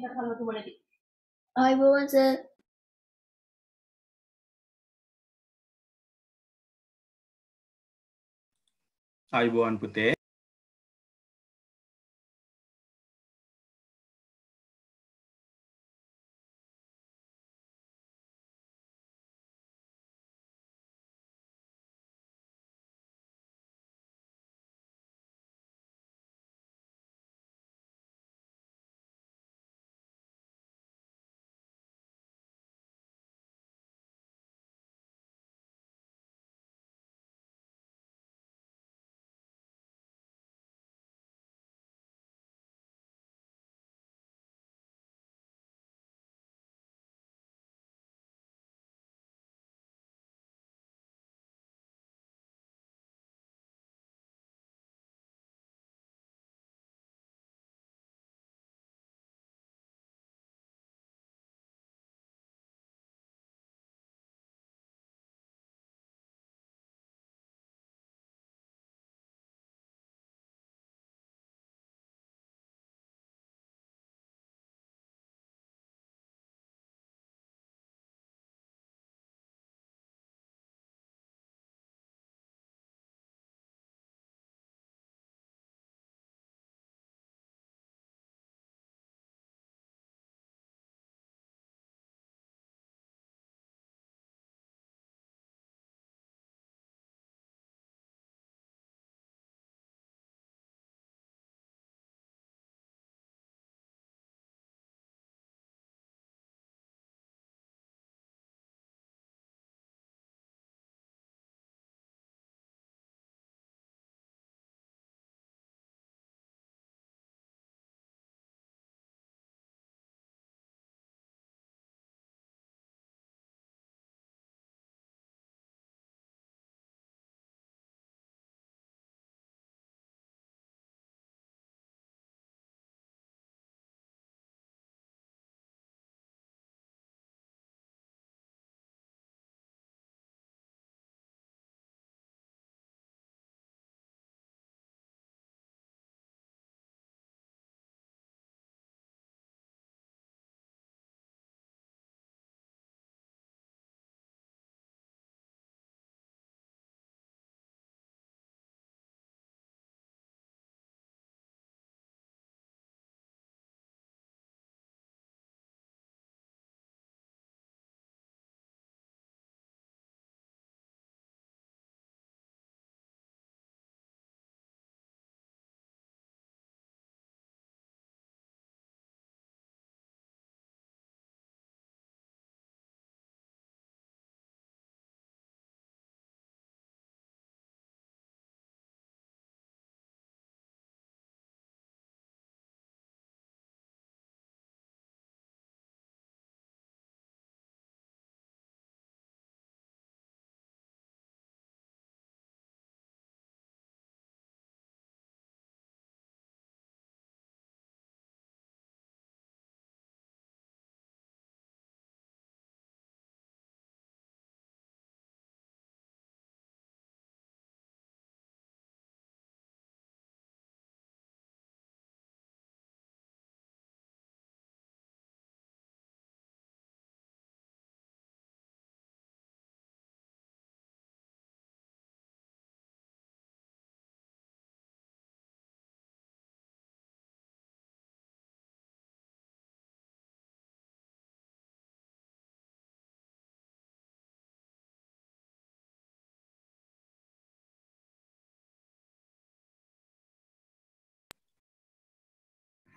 මේක කල්වතුමනකි අයිබෝවන් සර් අයිබෝවන් පුතේ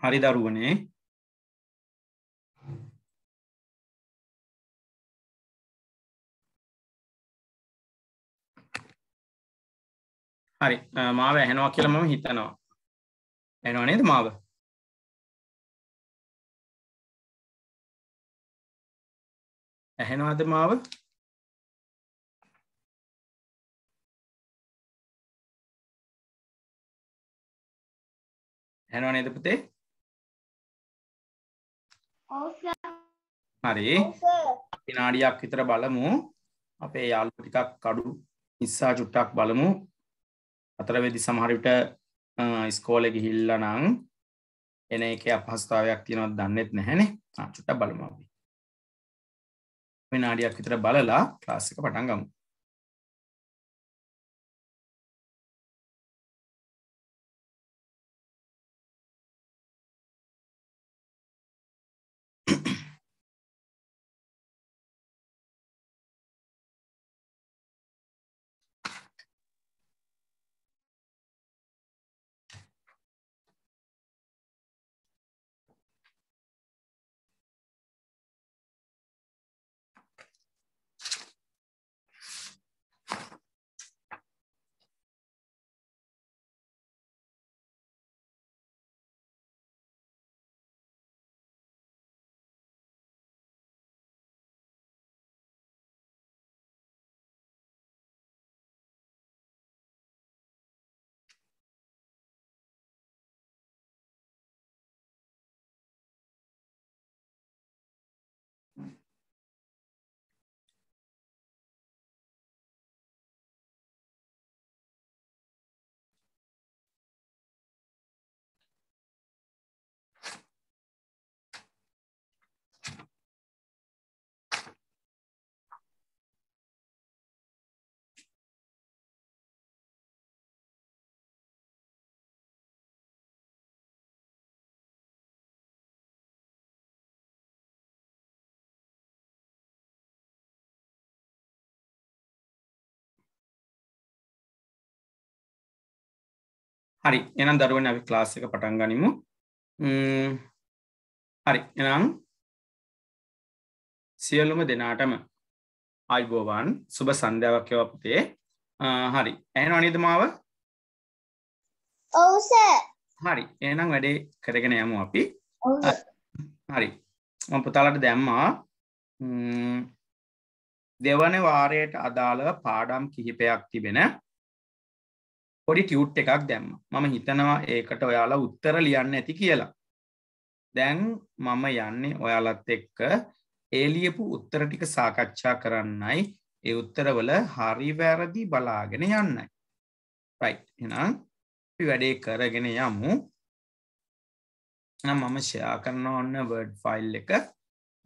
හරි දරුවනේ හරි මාව ඇහෙනවා කියලා මම හිතනවා ඇනවා නේද මාව ඇහෙනවාද මාව ඇනවා නේද පුතේ හරි විනාඩියක් විතර බලමු අපේ යාළු ටිකක් කඩු ඉස්සා චුට්ටක් බලමු අතරවෙදි සමහර විට ඉස්කෝලේ ගිහිල්ලා නම් එන එකේ අපහසුතාවයක් තියෙනවද දන්නෙත් නැහැනේ. ආ චුට්ටක් බලමු අපි. විනාඩියක් විතර බලලා ක්ලාස් එක පටන් ගමු. හරි එනම් දරුවන අපි ක්ලාස් එක පටන් ගනිමු හරි එනම් සියලුම දෙනාටම අයිබෝවන් සුබ සන්ධ්‍යාවක්්‍යව අපතේ හරි ඇන අනිදමාව ඔවස හරි එනම් වැඩේ කරගෙන යමු අපි හරි පුතාලට දැම්මා දෙවන වාරයට අදාළව පාඩම් කිහිපයක් තිබෙන පොඩි ටියුට් එකක් දැම්ම මම හිතනවා ඒකට ඔයාලා උත්තර ලියන්න ඇති කියලා දැන් මම යන්නේ ඔයාලත් එක්ක ඒලියපු උත්තර ටික සාකච්ඡා කරන්නයි ඒ උත්තරවල හරි වැරදි බලාගෙන යන්නයි රයි් එනම් අපි වැඩේ කරගෙන යමු මම ෂයා කරන ඔන්න වඩ් ෆයිල් එක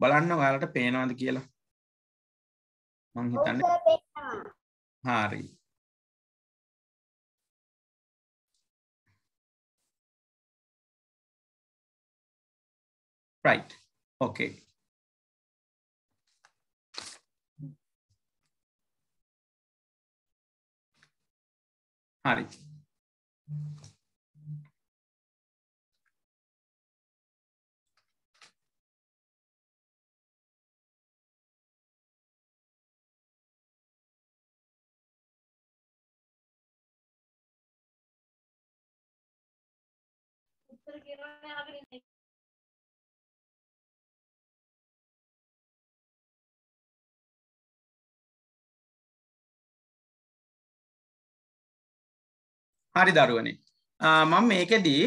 බලන්න ඔයාලට පේනවාද කියලා මං හිතන්න හාරී Right. Okay. Hari. Gracias. හරි දරුවනි මම මේකෙදී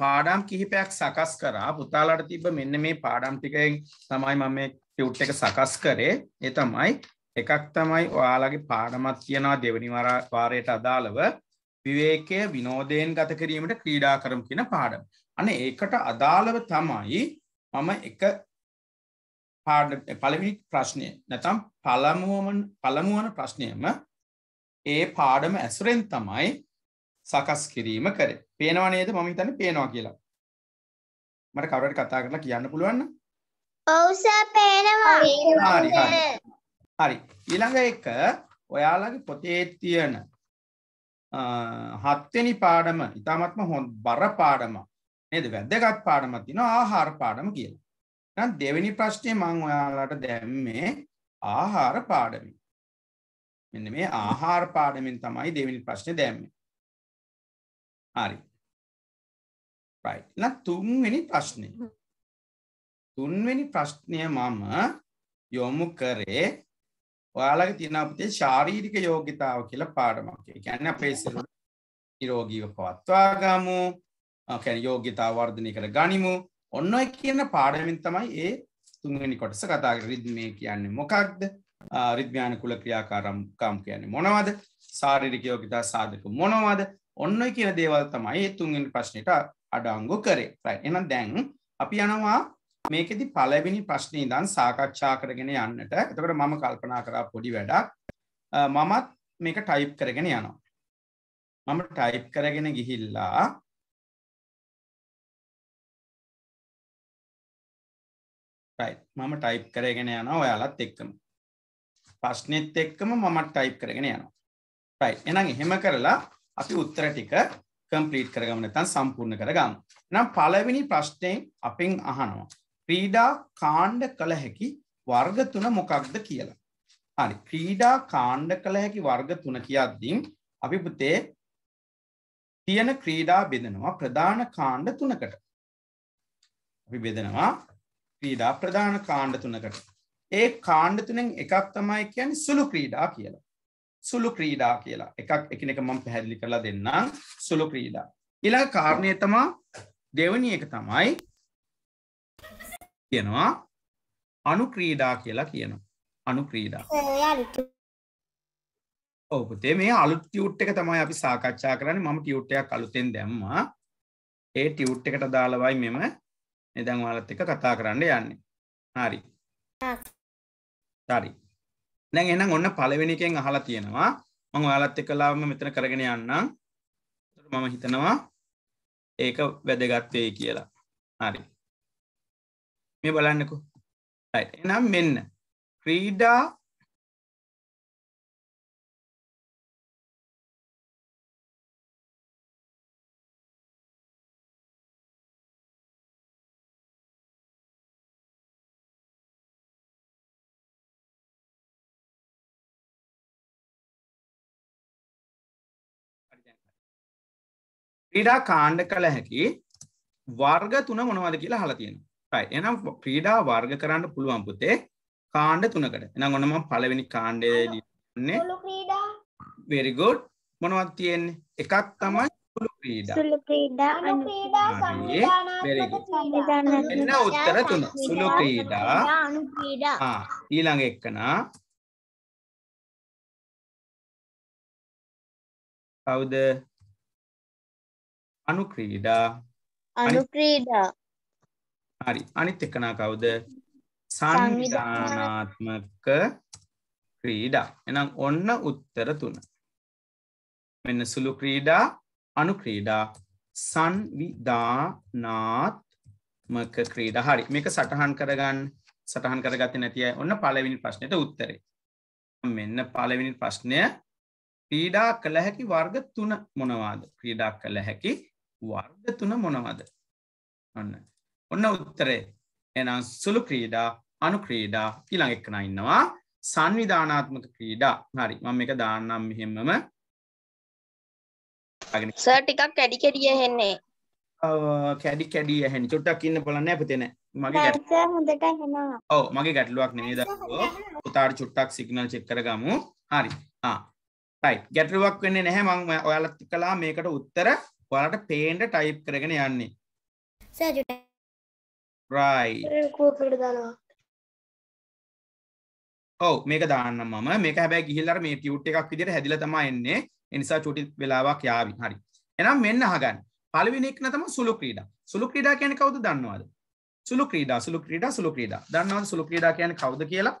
පාඩම් කිහිපයක් සකස් කරා පුතාලට තිබ මෙන්න මේ පාඩම් ටිකෙන් තමයි මම මේ ටියුට් එක සකස් කරේ ඒ තමයි එකක් තමයි ඔයාලගේ පාඩමක් කියනවා දෙවනි වාරයට අදාළව විවේකය විනෝදයෙන් ගත කිරීමට ක්‍රීඩා කරමු කියන පාඩම. අන්න ඒකට අදාළව තමයි මම එක පාඩ පළවෙනි ප්‍රශ්නය නැතම් පළමුවම පළමුවන ප්‍රශ්නයම ඒ පාඩම ඇසුරෙන් තමයි සකස් කිරීම කරේ. පේනවා නේද? මම හිතන්නේ පේනවා කියලා. මට කවුරුහරි කතා කරලා කියන්න පුළුවන් නම්? ඔව් සර් පේනවා. හරි හරි. හරි. ඊළඟ එක ඔයාලගේ පොතේ තියෙන හත්වෙනි පාඩම ඉතාමත්ම හොඳ බර පාඩම නේද වැදගත් පාඩමක් තියෙනවා ආහාර පාඩම කියලා. එහෙනම් දෙවෙනි ප්‍රශ්නේ මම ඔයාලට දැම්මේ ආහාර පාඩමෙන්. මෙන්න මේ ආහාර පාඩමෙන් තමයි දෙවෙනි ප්‍රශ්නේ දැම්මේ. හරි න තුන්වෙනි ප්‍රශ්නය තුන්වෙනි ප්‍රශ්නය මම යොමු කරේ ඔයාලගේ තිනපතේ ශාරීරික යෝගිතාව කියල පාඩමක්ේ ගැන පේසිරු නිරෝගීව පවත්වාගමු කැන යෝගිතා වර්ධනය කර ගනිමු ඔන්න කියන පාඩමින් තමයි ඒ තුන්වෙනි කොටස කතාග රිද්මය කියන්නේ මොකක්ද රිද්‍යාන කුල ක්‍රියාකාරම්කම් කියන්නේ මොනවද සාරිරික යෝගිතා සාධක මොනවද ඔන්න කියන දේවල් තමයි තුන්ගෙන ප්‍රශ්නයට අඩංගු කරේ එන දැන් අපි යනවා මේකෙදි පලවෙනි ප්‍රශ්නී දන් සාකච්ඡා කරගෙන යන්නට එතකට මම කල්පනා කරා පොඩි වැඩක් මමත් මේක ටයිප් කරගෙන යනවා. මම ටයිප් කරගෙන ගිහිල්ලා මම ටයිප් කරගෙන යනවා ඔයාලත් එක්කම ප්‍රශ්නෙත් එක්කම මමත් ටයිප් කරගෙන යනවා. එනම් එහෙම කරලා අපි උත්තර ටික කම්පලීට් කරගම නැතන් සම්පූර්ණ කරගම්. නම් පළවෙනි ප්‍රශ්නයෙන් අපෙන් අහනවා. ක්‍රීඩා කාණ්ඩ කළ හැකි වර්ග තුන මොකක්ද කියලා. හරි ක්‍රීඩා කාණ්ඩ කළ හැකි වර්ග තුන කියද්දී අපි පුතේ තියෙන ක්‍රීඩා බෙදෙනවා ප්‍රධාන කාණ්ඩ තුනකට. අපි බෙදෙනවා ක්‍රීඩා ප්‍රධාන කාණ්ඩ තුනකට. ඒ කාණ්ඩ තුනෙන් එකක් තමයි කියන්නේ සුළු ක්‍රීඩා කියලා. සුළු ක්‍රීඩා කියලා එකක් එකනෙක මම පැහැදිලි කරලා දෙන්නම් සුළු ක්‍රීඩා. ඉළඟ කාරණය තමා දෙවනි එක තමයි කියනවා අනුක්‍රීඩා කියලා කියනවා අනුක්‍රීඩා ඔපතේ මේ අලු ටියුට් එක තමයි අපි සාකච්ඡා කරන්න මම ටියුට්ටයක් අලුතෙන් දැම්මා ඒ ටියුට් එකට දාලවයි මෙම නිදංවාලත් එක කතා කරන්න යන්නේ හරි හරි දැන් එහෙනම් ඔන්න පළවෙනි එකෙන් අහලා තියෙනවා මම ඔයාලත් එක්කලාම මෙතන කරගෙන යන්නම් මම හිතනවා ඒක වැදගත් වෙයි කියලා හරි මේ බලන්නකෝ රයිට් එහෙනම් මෙන්න ක්‍රීඩා ක්‍රීඩා කාණ්ඩ කළ හැකි වර්ග තුන මොනවද කියලා හලා තියෙනවා. right. එහෙනම් ක්‍රීඩා වර්ග කරන්න පුළුවන් පුතේ කාණ්ඩ තුනකට. එහෙනම් ඔන්න මම පළවෙනි කාණ්ඩය ලියන්නේ. සුළු ක්‍රීඩා. very good. මොනවද තියෙන්නේ? එකක් තමයි සුළු ක්‍රීඩා. සුළු ක්‍රීඩා අනු ක්‍රීඩා සංවිධානාත්මක එන්න උත්තර තුන. සුළු ක්‍රීඩා අනු ක්‍රීඩා. ආ ඊළඟ එකනා කවුද අනුක්‍රීඩා අනුක්‍රීඩා හරි අනිත් එකනා කවුද සංවිධානාත්මක ක්‍රීඩා එනම් ඔන්න උත්තර තුන මෙන්න සුළු ක්‍රීඩා අනුක්‍රීඩා සංවිධානාත්මක ක්‍රීඩා හරි මේක සටහන් කරගන්න සටහන් කරගත නැතියි ඔන්න පලවිනි ප්‍රශ්නයට උත්තරේ මෙන්න පලවිනි ප්‍රශ්නය ක්‍රීඩා කළ හැකි වර්ග තුන මොනවාද ක්‍රීඩා කළ හැකි වර්ග තුන මොනවද ඔන්න ඔන්න උත්තරේ එනම් සුළු ක්‍රීඩා අනුක්‍රීඩා ඊළඟ එක්කන ඉන්නවා සංවිධානාත්මක ක්‍රීඩා හරි මම එක දාන්නම් මෙහෙමම සර් ටිකක් කැඩි කැඩිය හෙන්නේ කැඩි කැඩිය හැනි චොට්ටක් ඉන්න බලන්න ඇපතෙන මගේ ඔව මගේ ගැටලුවක් නේ ද උතාර චුට්ටක් සිගනල් චෙක්කර ගමු හරි රයි ගැටලුවක් වෙන්න නැහැ මං ඔයාලත් කලා මේකට උත්තර ඔයාලට පේන්ට ටයිප් කරගෙන යන්නේ ඔව මේක දාන්න මම මේක හැබැයි ගිහිල්ලා මේ ටියුට් එකක් විදිහට හැදිලා තමයි එන්නේ ඒ නිසා චුටි වෙලාවක් යාවි හරි එහෙනම් මෙන්න අහගන්න පළවෙනි එක තමයි සුළු ක්‍රීඩා සුළු ක්‍රීඩා කියන්නේ කවුද දන්නවද සුළු ක්‍රීඩා සුළු ක්‍රීඩා සුළු ක්‍රීඩා දන්නවද සුළු ක්‍රීඩා කියන්නේ කවුද කියලා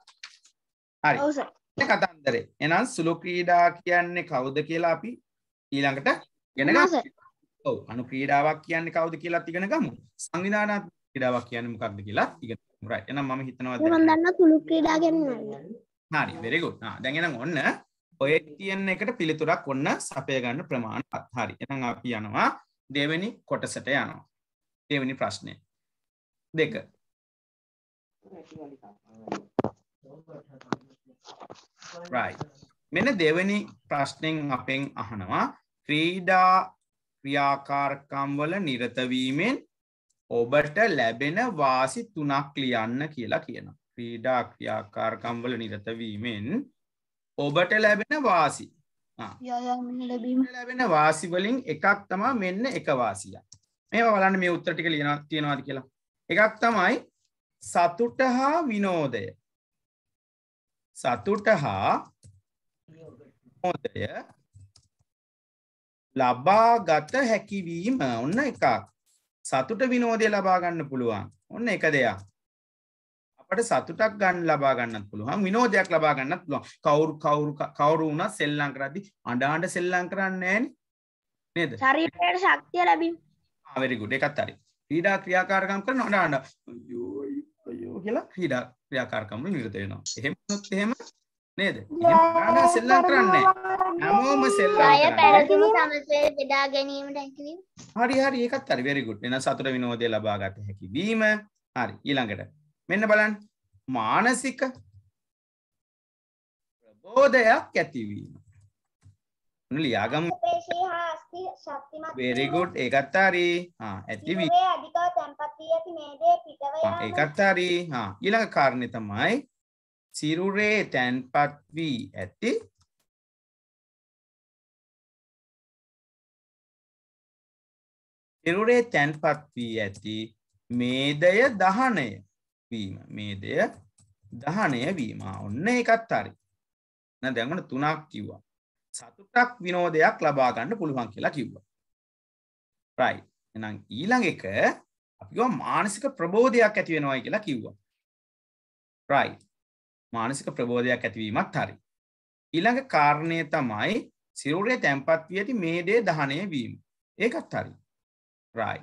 හරි ඔව් සර් කතන්දරේ එහෙනම් සුළු ක්‍රීඩා කියන්නේ කවුද කියලා අපි ඊළඟට ඉගෙන ගන්න ඔව් අනු ක්‍රීඩාවක් කියන්නේ කවුද කියලා ඉගෙන ගමු. සංවිධානාත්මක ක්‍රීඩාවක් කියන්නේ මොකක්ද කියලා ඉගෙන ගමු. රයිට්. එහෙනම් මම හිතනවා දැන් මම දන්නා කුළු ක්‍රීඩා ගැන හරි very good. ආ දැන් එහෙනම් ඔන්න ඔය තියෙන එකට පිළිතුරක් ඔන්න සපය ගන්න ප්‍රමාණ පත්. හරි. එහෙනම් අපි යනවා දෙවෙනි කොටසට යනවා. දෙවෙනි ප්‍රශ්නය. දෙක. right. මෙන්න දෙවෙනි ප්‍රශ්නෙන් අපෙන් අහනවා ක්‍රීඩා ක්‍රියාකාරකම් වල නිරතවීමෙන් ඔබට ලැබෙන වාසි තුනක් ලියන්න කියලා කියන ක්‍රීඩා ක්‍රියාකාරකම් වල නිරතවීමෙන් ඔබට ලැබෙන වාසි ලැබෙන වාසිවලින් එකක් තමා මෙන්න එක වාසිය මේ බලන්න මේ උත්තර ටික ලියන තියෙනවාද කියලා එකක් තමයි සතුට හා විනෝදය සතුට හා නෝදය ලබාගත හැකිවීම ඔන්න එකක් සතුට විනෝදය ලබාගන්න පුළුවන් ඔන්න එක දෙයක් අපට සතුටක් ගන්න ලබාගන්න පුළුවන් විනෝදයක් ලබාගන්නත් පුළුවන් කවුරු කවුරු කවුරු වුණා සෙල්ලම් කරද්දි අඬාඬ සෙල්ලම් කරන්නේ නේද ශරීරයට ශක්තිය ලැබීම ආ වෙරි ගුඩ් එකත් හරි ක්‍රීඩා ක්‍රියාකාරකම් කරන අඬාඬ අයියෝ අයියෝ කියලා ක්‍රීඩා ක්‍රියාකාරකම් වල නිරත වෙනවා එහෙම වුණොත් එහෙම නේද? නානා සෙල්ලම් කරන්නේ හැමෝම සෙල්ලම් අය පැරදිම සමසේ බෙදා ගැනීමට හැකිවීම. හරි හරි ඒකත් හරි very good. වෙන සතුට විනෝදය ලබා ගත හැකි වීම. හරි ඊළඟට මෙන්න බලන්න. මානසික ප්‍රබෝධයක් ඇතිවීම. ලියාගම් very good ඒකත් හරි. හා ඇතිවීම. ඒකත් හරි. හා ඊළඟ කාරණේ තමයි සිරුරේ තැන්පත් වී ඇති සිරුරේ තැන්පත් වී ඇති මේදය දහනය වීම මේදය දහනය වීම ඔන්න එකත් හරි දැමන තුනක් කිව්වා සතුටක් විනෝදයක් ලබාගන්න පුළුවන් කියලා කිව්වා රයි එනම් ඊළඟ එක අපි මානසික ප්‍රබෝධයක් ඇතිවෙනවායි කියලා කිව්වා රයි මානසික ප්‍රබෝධයක් ඇතිවීමත් හරි. ඉළඟ කාරණය තමයි සිරුරේ තැන්පත් වී ඇති මේ දේ දහනය වීම. ඒකත් හරි. රයි.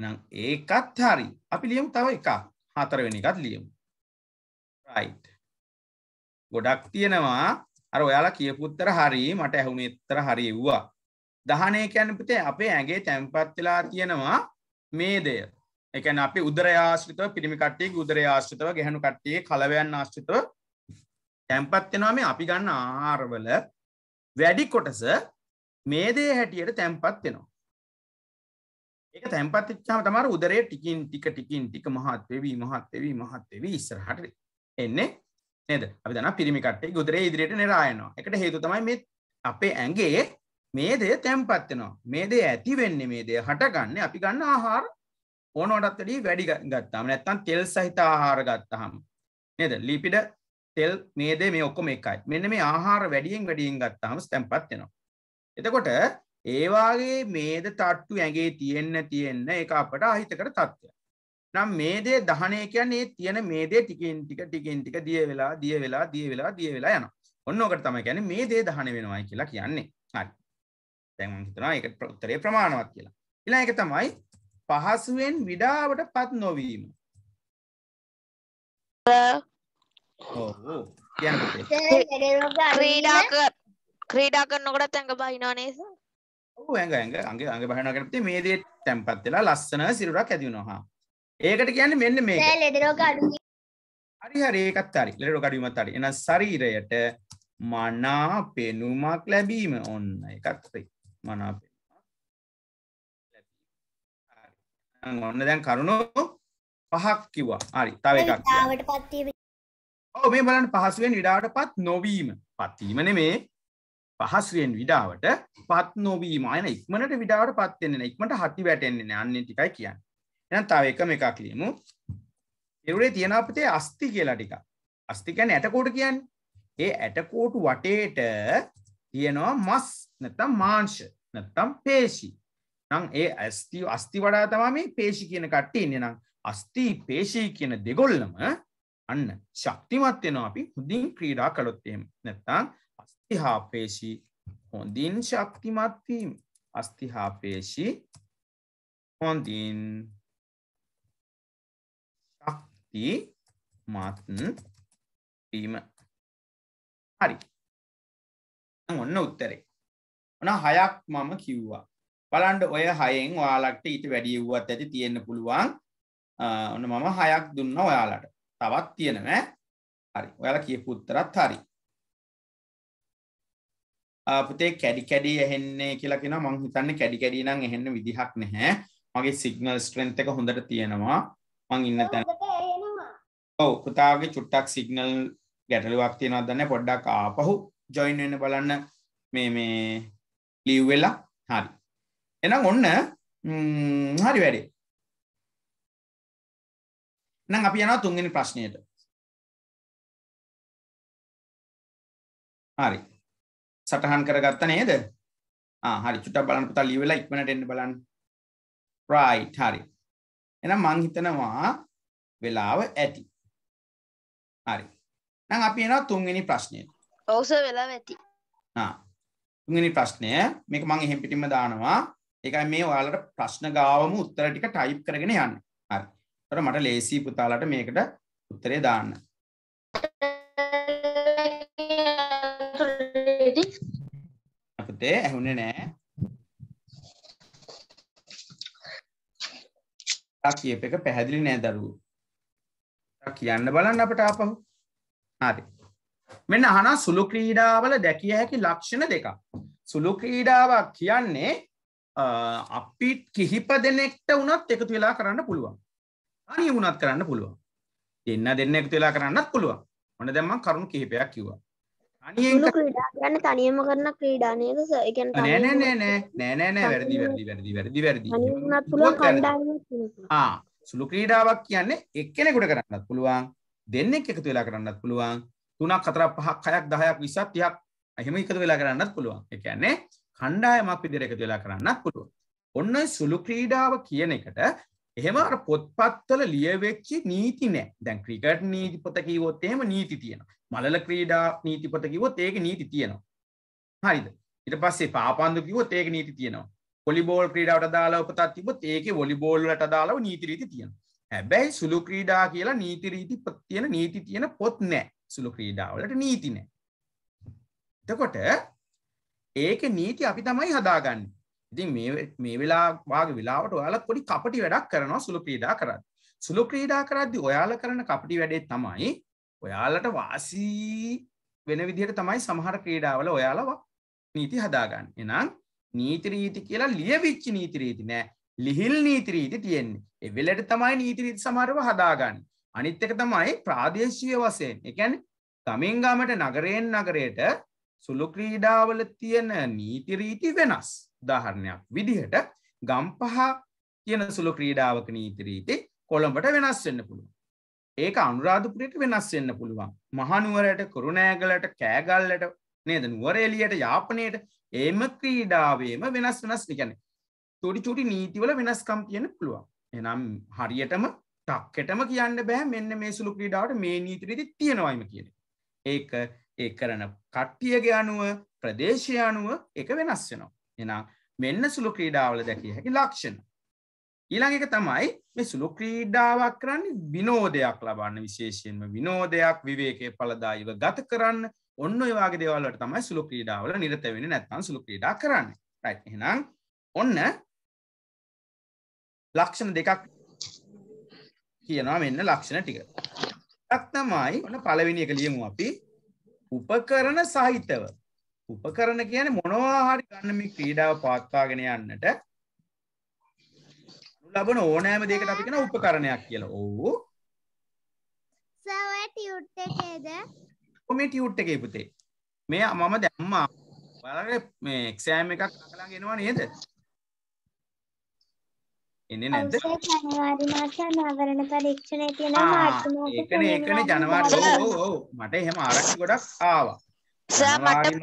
එනම් ඒකත් හරි අපි ලියමු තව එකක් හතරවෙනි එකත් ලියමු. රයි. ගොඩක් තියෙනවා අර ඔයාලා කියපුත්තර හරි මට ඇහුමෙත්තර හරි ව්වා. දහනය කැනපතේ අපේ ඇගේ තැන්පත් වෙලා තියෙනවා මේ දෙය එකන අපි උදර ආශ්‍රිතව පිරිමි කට්ටිය උදර ආශ්‍රිතව ගැහනු කට්ටියේ කලවයන් ආශ්‍රිතව තැන්පත් වෙනවා මේ අපි ගන්න ආහාරවල වැඩි කොටස මේ දේ හැටියට තැන්පත් වෙනවා. ඒක තැන්පත් වෙච්චාම තමයි උදරයේ ටිකින් ටික ටිකින් ටික මහත් වෙවි මහත් වෙවි මහත් වෙවි ඉස්සරහට එන්නේ නේද? අපි දන්නා පිරිමි කට්ටිය උදරයේ ඉදිරියට නෙරා යනවා. ඒකට හේතුව තමයි මේ අපේ ඇඟේ මේ දේ තැන්පත් වෙනවා. මේ දේ ඇති වෙන්නේ මේ දේ හටගන්නේ අපි ගන්න ආහාර ඕනවටත් වැඩිය වැඩි ගත්තාම නැත්නම් තෙල් සහිත ආහාර ගත්තාම නේද? ලිපිඩ තෙල් මේද මේ ඔක්කොම එකයි මෙන්න මේ ආහාර වැඩියෙන් වැඩියෙන් ගත්තාම ස්තැම්පත් වෙනවා එතකොට ඒවාගේ මේද තට්ටු ඇගේ තියෙන්න තියෙන්න එක අපට අහිතකට තත්ත්වය නම් මේදේ දහනය කියන්නේ තියෙන මේදේ ටිකින් ටික ටිකින් ටික දිය වෙලා දිය වෙලා දිය වෙලා දිය වෙලා යන ඔන්නඔකට තමයි ගැන මේ දේ දහන වෙනවායි කියලා කියන්නේ හරි තැන් හිතනා එක ප්‍රොත්තරය ප්‍රමාණවත් කියලා ඉලා එක තමයි පහසුවෙන් විඩාවට පත් නොවීම ඔව් කියන්න පුතේ ක්‍රීඩා කර ක්‍රීඩා කරනකොට ඇඟ බහිනව නේද ඔව් ඇඟ ඇඟ අඟ අඟ බහිනවා කියන පුතේ මේ දේ තැම්පත් වෙලා ලස්සන සිරුරක් ඇති වෙනවා හා ඒකට කියන්නේ මෙන්න මේක ලෙඩ රෝග අඩු හරි හරි ඒකත් හරි ලෙඩ රෝග අඩු වීමත් හරි එහෙනම් ශරීරයට මනා පෙනුමක් ලැබීම ඔන්න ඒකත් හරි මනා ඔන්න දැන් කරුණු පහක් කිව්වා හරි තව එකක් ඔව මේ බලන්න පහසුවෙන් විඩාවට පත් නොවීම පත්වීමන මේ පහසුවෙන් විඩාවට පත් නොවීම අයන ඉක්මනට විඩාවට පත්වෙන්න ඉක්මට හටි වැටෙන්නේ අන්න ටිකයි කියන්න එනම් තව එකම එකක් ලියමු එරුරේ තියෙනපතේ අස්ති කියලා ටික අස්තිකැන ඇටකෝට කියන්න ඒ ඇටකෝටු වටේට තියෙනවා මස් නැතම් මාංශ නැත්තම් පේශි නම් ඒ ඇස්ති අස්ති වඩා තමා මේ පේශි කියන කට්ටි ඉන්න නම් අස්ති පේශී කියන දෙගොල්ලම අන්න ශක්තිමත් වෙනවා අපි හොඳින් ක්‍රීඩා කළොත් එහෙම නැත්නම් අස්තිහාපේශී හොඳින් ශක්තිමත් වීම අස්තිහාපේශී හොඳින් ශක්තිමත් වීම හරි ඔන්න උත්තරේ ඔන හයක් මම කිව්වා බලන්ඩ ඔය හයෙන් ඔයාලක්ට ඊට වැඩියව්වත් ඇති තියෙන්න්න පුළුවන් ඔන්න මම හයක් දුන්න ඔයාලට තවත් තියෙනවා හරි ඔයාලා කියපු උත්තරත් හරි පුතේ කැඩි කැඩි ඇහෙන්නේ කියලා කියනවා මං හිතන්නේ කැඩි කැඩි නම් ඇහෙන්න විදිහක් නැහැ මගේ සිග්නල් ස්ට්‍රෙන්ත් එක හොඳට තියෙනවා මං ඉන්න තැන ඔව් පුතාගේ චුට්ටක් සිග්නල් ගැටලුවක් තියෙනවද නැහැ පොඩ්ඩක් ආපහු ජොයින් වෙන්න බලන්න මේ මේ ලීව් වෙලා හරි එහෙනම් ඔන්න හරි වැඩේ නම් අපි යනවා තුන්ගෙන ප්‍රශ්නයට හරි සටහන් කරගත්ත නේද හරි චුට බලන් පුතා ලිවෙලා ඉක්මනට එන්න බලන්න රයි් හරි එනම් මං හිතනවා වෙලාව ඇති හරි නම් අපි එනවා තුන්වෙනි ප්‍රශ්නයට ඔවුස වෙලා ඇති තුන්වෙනි ප්‍රශ්නය මේක මං එහෙම් පිටිම දානවා එකයි මේ ඔයාලට ප්‍රශ්න ගාවම උත්තර ටික ටයිප් කරගෙන යන්න හරි තොර මට ලේසි පුතාලට මේකට උත්තරේ දාන්න අපතේ ඇහුනේ නෑ කියප එක පැහැදිලි නෑ දරුවෝ කියන්න බලන්න අපට ආපහු හරි මෙන්න අහන සුළු ක්‍රීඩාවල දැකිය හැකි ලක්ෂණ දෙකක් සුළු ක්‍රීඩාවක් කියන්නේ අපි කිහිප දෙනෙක්ට වනත් එකතු වෙලා කරන්න පුළුවන් අනිය වුණත් කරන්න පුළුවන් දෙන්න දෙන්න එකතු වෙලා කරන්නත් පුළුවන් ඔන්න දැන් මම කරුණු කිහිපයක් කිව්වා අනියෙන් ක්‍රීඩා කියන්නේ තනියම කරන ක්‍රීඩා නේද සර් ඒ කියන්නේ නෑ නෑ නෑ නෑ නෑ නෑ නෑ වැරදි වැරදි වැරදි වැරදි වැරදි අනියෙන් වුණත් පුළුවන් කණ්ඩායමක් ආ සුළු ක්‍රීඩාවක් කියන්නේ එක්කෙනෙකුට කරන්නත් පුළුවන් දෙන්නෙක් එකතු වෙලා කරන්නත් පුළුවන් තුනක් හතරක් පහක් හයක් දහයක් විසක් තියක් එහෙම එකතු වෙලා කරන්නත් පුළුවන් ඒ කියන්නේ කණ්ඩායමක් විදිහට එකතු වෙලා කරන්නත් පුළුවන් ඔන්න සුළු ක්‍රීඩාව කියන එකට එහෙම අර පොත්පත්වල ලියවෙච්චි නීති නෑ දැන් ක්‍රිකට් නීති පොත කිවොත් එහෙම නීති තියෙනවා මලල ක්‍රීඩා නීති පොත කිවොත් ඒක නීති තියෙනවා හරිද ඊට පස්සේ පාපන්දු කිවොත් ඒක නීති තියෙනවා වොලිබෝල් ක්‍රීඩාවට දාලා උපතක් තිබොත් ඒකේ වොලිබෝල් වලට දාලා නීති රීති තියෙනවා හැබැයි සුළු ක්‍රීඩා කියලා නීති රීති තියෙන නීති තියෙන පොත් නෑ සුළු ක්‍රීඩාවලට නීති නෑ එතකොට ඒක නීති අපි තමයි හදාගන්න ඉතින් මේ වෙලා වාගේ වෙලාවට ඔයාලා පොඩි කපටි වැඩක් කරනවා සුළු ක්‍රීඩා කරන්න. සුළු ක්‍රීඩා කරද්දි ඔයාලා කරන කපටි වැඩේ තමයි ඔයාලට වාසි වෙන විදිහට තමයි සමහර ක්‍රීඩාවල ඔයාලව නීති හදාගන්න. එහෙනම් නීති රීති කියලා ලියවිච්ච නීති රීති නෑ. ලිහිල් නීති රීති තියෙන්නේ. ඒ වෙලට තමයි නීති රීති සමහරව හදාගන්නේ. අනිත් එක තමයි ප්‍රාදේශීය වශයෙන්. ඒ කියන්නේ ගමෙන් ගමට නගරයෙන් නගරයට සුළු ක්‍රීඩාවල තියෙන නීති රීති වෙනස්. උදාහරණයක් විදිහට ගම්පහ කියන සුළු ක්‍රීඩාවක නීතිරීති කොළඹට වෙනස් වෙන්න පුළුවන්. ඒක අනුරාධපුරයට වෙනස් වෙන්න පුළුවන්. මහනුවරයට කුරුණෑගලට කෑගල්ලට නේද නුවරඑලියට යාපනයට ඒම ක්‍රීඩාවේම වෙනස් වෙනස් කියන්නේ. තොඩි චුටි නීතිවල වෙනස්කම් තියෙන පුළුවන්. එනම් හරියටම ටක්කටම කියන්න බෑ මෙන්න මේ සුළු ක්‍රීඩාවට මේ නීතිරීති තියෙනවයිම කියන. ඒක ඒ කරන කට්ටියගේ අනුව ප්‍රදේශය අනුව එක වෙනස් වෙනවා. එනම් මෙන්න සුළු ක්‍රීඩාවල දැකිය හැකි ලක්ෂණ. ඊළඟ එක තමයි මේ සුළු ක්‍රීඩාවක් කරන්නේ විනෝදයක් ලබන්න විශේෂයෙන්ම විනෝදයක් විවේකයේ පළදායිව ගත කරන්න ඔන්න ඒවාගේ දේවල්ලට තමයි සුළු ක්‍රීඩාවල නිරත වෙන්නේ නැත්නම් සුළු ක්‍රීඩා කරන්නේ. රයිට් එහෙනම් ඔන්න ලක්ෂණ දෙකක් කියනවා මෙන්න ලක්ෂණ ටික. එකක් තමයි ඔන්න පළවෙනි එක ලියමු අපි උපකරණ සහිතව උපකරණ කියන මොනවා හරි ගන්න මේ ක්‍රීඩාව පවත්වාගෙන යන්නට ලබන ඕනෑම දෙයකට අපි කියන උපකරණයක් කියලා. ඔව්. සර් ඔය ටියුට් එකේද? ඔ මේ ටියුට් එකේ පුතේ. මේ මම දැම්මා. බලන්න මේ එක්සෑම් එකක් අකලන් එනවා නේද? එන්නේ නැද්ද? ජනවාරි මාසේ නවරණ පරීක්ෂණය තියෙනවා මාර්තු මාසේ. ඒකනේ ඒකනේ ජනවාරි ඔව් ඔව් ඔව් මට එහෙම ආරක්ෂි ගොඩක් ආවා. සර් මට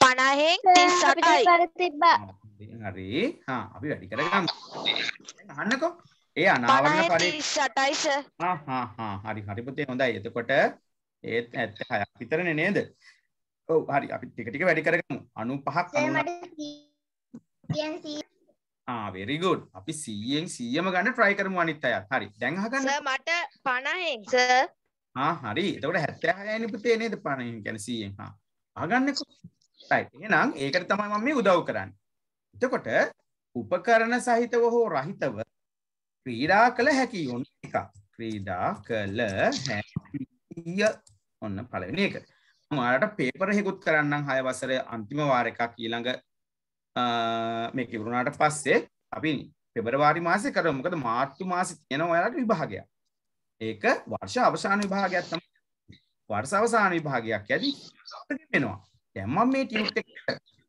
පණහෙන් තිස් අටයි හරි හා අපි වැඩි කරගන්න අහන්නකෝ ඒ අනාවරණ පරිදි 38යි සර් හා හා හා හරි හරි පුතේ හොඳයි එතකොට ඒත් 76ක් විතරනේ නේද ඔව් හරි අපි ටික ටික වැඩි කරගමු 95ක් ආ very good අපි 100න් 100ම ගන්න try කරමු අනිත් අයත් හරි දැන් අහගන්න සර් මට 50න් සර් හරි එතකට හැත්තෑහයනි පුතේ නේද පණයෙන් ගැනසීෙන් හා අගන්නක එනම් ඒකට තමයි මම මේ උදව් කරන්න එතකොට උපකරණ සහිතව හෝ රහිතව ක්‍රීඩා කළ හැකි ඔන්න එක ක්‍රීඩා කළ හැකිය ඔන්න පලවෙනි එක මට පේපර හෙකුත් කරන්නම් හය වසර අන්තිම වාර එකක් ඊළඟ මේ කිවරුණාට පස්සේ අපි පෙබරවාරි මාසය කර මොකද මාර්තු මාසි තියෙන ඔයාලට විභාගයක් ඒක වර්ෂ අවසාන විභාගයක් තමයි වර්ෂ අවසාන විභාගයක් ඇති වෙනවා දැන් මම මේ ටියුට් එක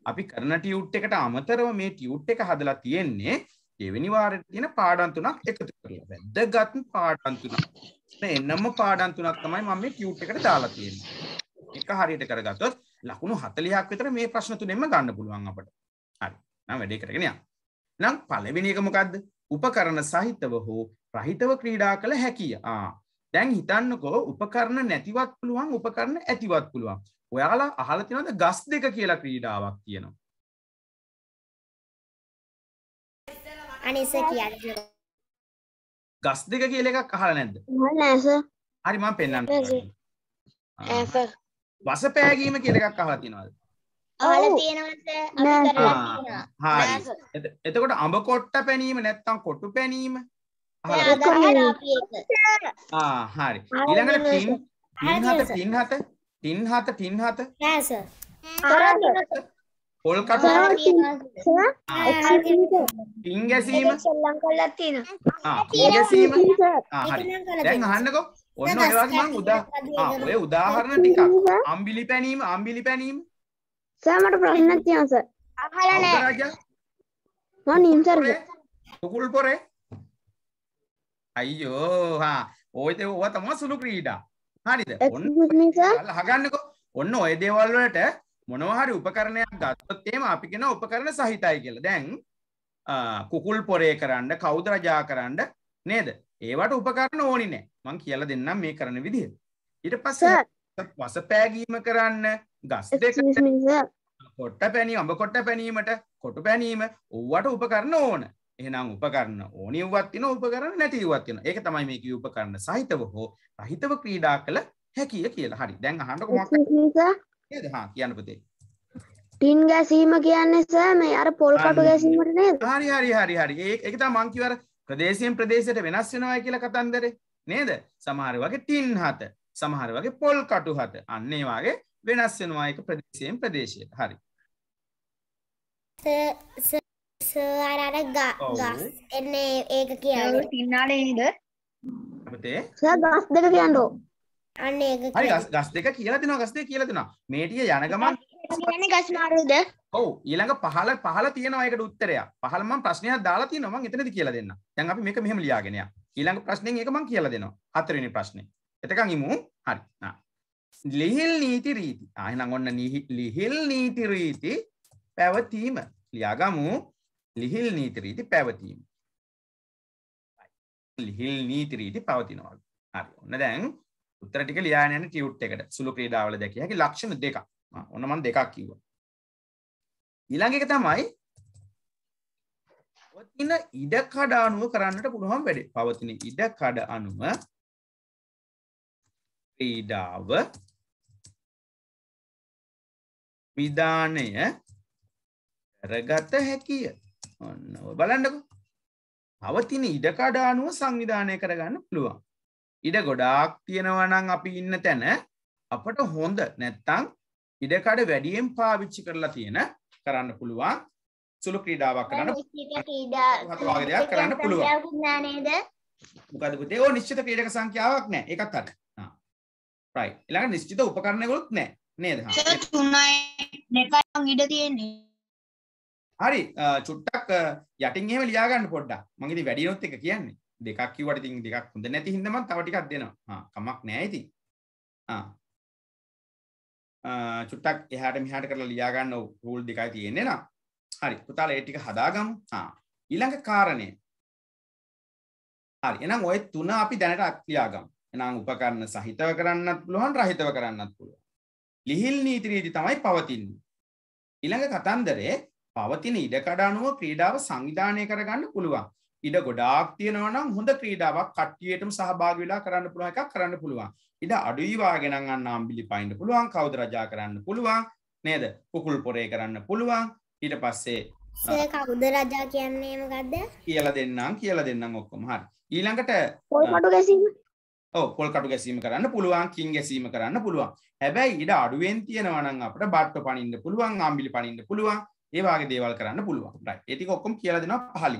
අපි කරන ටියුට් එකට අමතරව මේ ටියුට් එක හදලා තියෙන්නේ දෙවෙනි වාරේ තියෙන පාඩම් තුනක් එකතු කරලා වැදගත් පාඩම් තුනක් එන්නම පාඩම් තුනක් තමයි මම මේ ටියුට් එකට දාලා තියෙන්නේ එක හරියට කරගත්තොත් ලකුණු 40ක් විතර මේ ප්‍රශ්න තුනෙන්ම ගන්න පුළුවන් අපට හරි නම් වැඩේ කරගෙන යන්න නම් පළවෙනි එක මොකද්ද උපකරණ සහිතව හෝ රහිතව ක්‍රීඩා කළ හැකිය දැන් හිතන්නකෝ උපකරණ නැතිවත් පුළුවන් උපකරණ ඇතිවත් පුළුවන් ඔයාලා අහල තිනද ගස් දෙක කියලා ක්‍රීඩාවක් තියෙනවා අනිස කිය ගස් දෙක කියල එකක් අහල නැද්ද හරි මම පෙන්න්න වස පෑගීම කියල එකක් අහලා තිනවද එතකොට අඹ කොට්ට පැනීම නැත්තම් කොටු පැනීම ආ හරි. ඊළඟට ටින් ටින් හත ටින් හත ටින් හත ටින් හත නෑ සර්. පොල් කටු ටින් ගැසීම සෙල්ලම් කරලා තියෙනවා. ආ ටින් ගැසීම. ආ හරි. දැන් අහන්නකෝ. ඔන්න ඔය වගේ මම උදා ආ ඔය උදාහරණ ටිකක්. අම්බිලි පැනීම අම්බිලි පැනීම. සර් මට ප්‍රශ්නක් තියෙනවා සර්. අහලා නෑ. මම නින්තරද? කුකුල් පොරේ අයියෝ හා ඔය දේ ඔවා තමයි සුළු ක්‍රීඩා. හරිද? ඔන්න අහගන්නකෝ. ඔන්න ඔය දේවල් වලට මොනවා හරි උපකරණයක් ගත්තොත් එහෙම අපි කියන උපකරණ සහිතයි කියලා. දැන් කුකුල් පොරේ කරන්න කවුද රජා කරන්න නේද? ඒවට උපකරණ ඕනි නෑ. මං කියලා දෙන්නම් මේ කරන විදිහ. ඊට පස්සේ වස පෑගීම කරන්න ගස් දෙක කොට්ට පැණි අඹ කොට්ට පැනීමට කොටු පැනීම ඕවට උපකරණ ඕන. එහෙනම් උපකරණ ඕනිව්වත් වෙන උපකරණ නැතිව්වත් වෙන. ඒක තමයි මේ කිව්ව උපකරණ සහිතව හෝ රහිතව ක්‍රීඩා කළ හැකිය කියලා. හරි. දැන් අහන්න කොහොමද? නේද? හා කියන්න පුතේ. ටින් ගැසීම කියන්නේ සර් මේ අර පොල් කටු ගැසීමට නේද? හරි හරි හරි හරි. ඒක ඒක තමයි මං කිව්ව අර ප්‍රදේශයෙන් ප්‍රදේශයට වෙනස් වෙනවා කියලා කතන්දරේ. නේද? සමහර වගේ ටින් හත, සමහර වගේ පොල් කටු හත. අන්න ඒ වගේ වෙනස් වෙනවා ඒක ප්‍රදේශයෙන් ප්‍රදේශයට. හරි. සර් සරර ගස් එන්න ඒක කිය තින්නාට ඉද ගස් දෙක කියන්නෝ අන්න ගස් දෙක කියලා තින ගස්ේ කියලා තින මේටිය යනගමන් ගස් මාරුද ඔව ඊළඟ පහල පහල තියෙනවායකට උත්තරය පහලම ප්‍රශ්නයක් දාලා තියෙනවා එතනද කියලා දෙන්න දැන් අපි මේක මෙහෙම ලියාගෙන ඊළඟ ප්‍රශ්නෙන් ඒක මම කියලා දෙනවා හතරවෙනි ප්‍රශ්නේ එතකන් ඉමු හරි ආ ලිහිල් නීති රීති ආ එහෙනම් ඔන්න ලිහිල් නීති රීති පැවතීම ලියාගමු ලිහිල් නීතිරීති පැවතීම ලිහිල් නීතිරීති පවතිනවල් හරි ඔන්න දැන් උත්තර ටික ලියානයන ටියුට් එකට සුළු ක්‍රීඩාවල දැක හැකි ලක්ෂණ දෙකක් ඔන්න මන් දෙකක් කිව්ව ඊළඟ එක තමයි පවතින ඉඩ කඩ අනුව කරන්නට පුළුවන් වැඩේ පවතින ඉඩ කඩ අනුව ක්‍රීඩාව විධානය කරගත හැකිය ඔන්න බලන්නකු අවතින ඉඩකඩානුව සංවිධානය කරගන්න පුළුවන් ඉඩ ගොඩාක් තියෙනවනං අපි ඉන්න තැන අපට හොඳ නැත්තං ඉඩකඩ වැඩියෙන් පාවිච්චි කරලා තියෙන කරන්න පුළුවන් සුළු ක්‍රීඩාවක් කරන්න දෙයක් කරන්න පුළුවන්ද මොකද පුතේ ඕ නිශ්චිත ක්‍රීඩක සංඛ්‍යාවක් නෑ එකත් අට රයි එලා නිශ්චිත උපකරණයකුත් නෑ නේද තුනයි ඉඩ තියෙන්නේ හරි චුට්ටක් යටින් එහෙම ලියාගන්න පොඩ්ඩක් මං ඉතින් වැඩි නොත් එක කියන්නේ දෙකක් කිව්වට ඉතින් දෙකක් හොඳ නැති හින්දා මම තව ටිකක් දෙනවා ආ කමක් නෑ ඉතින් ආ චුට්ටක් එහාට මෙහාට කරලා ලියාගන්න රූල් දෙකයි තියෙන්නේ නා හරි පුතාලා ඒ ටික හදාගමු ආ ඊළඟ කාරණය හරි එහෙනම් ওই තුන අපි දැනට ලියාගමු එහෙනම් උපකරණ සහිතව කරන්නත් පුළුවන් රහිතව කරන්නත් පුළුවන් ලිහිල් නීති රීති තමයි පවතින්නේ ඊළඟ කතන්දරේ පවතින ඉඩකඩ අනුව ක්‍රීඩාව සංවිධානය කරගන්න පුළුවන්. ඉඩ ගොඩාක් තියෙනවනම් හොඳ ක්‍රීඩාවක් කට්ටියටම සහභාගි වෙලා කරන්න පුළුවන් එකක් කරන්න පුළුවන්. ඉඩ අඩුයිවා ගෙනන් ගන්න අම්බිලි පයින්න පුළුවන්, කවුද රජා කරන්න පුළුවන්, නේද? කුකුල් පොරේ කරන්න පුළුවන්. ඊට පස්සේ සර් කවුද රජා කියන්නේ මොකද්ද? කියලා දෙන්නම්, කියලා දෙන්නම් ඔක්කොම. හරි. ඊළඟට පොල් කටු ගැසීම. ඔව් පොල් කටු ගැසීම කරන්න පුළුවන්, කින් ගැසීම කරන්න පුළුවන්. හැබැයි ඉඩ අඩුවෙන් තියෙනවා නම් අපිට බට්ටු පනින්න පුළුවන්, අම්බිලි පනින්න පුළුවන්. ඒවාගේ දේවල් කරන්න පුළුවන් රයි ඒටික ඔක්කොම කියල දෙෙන පහලි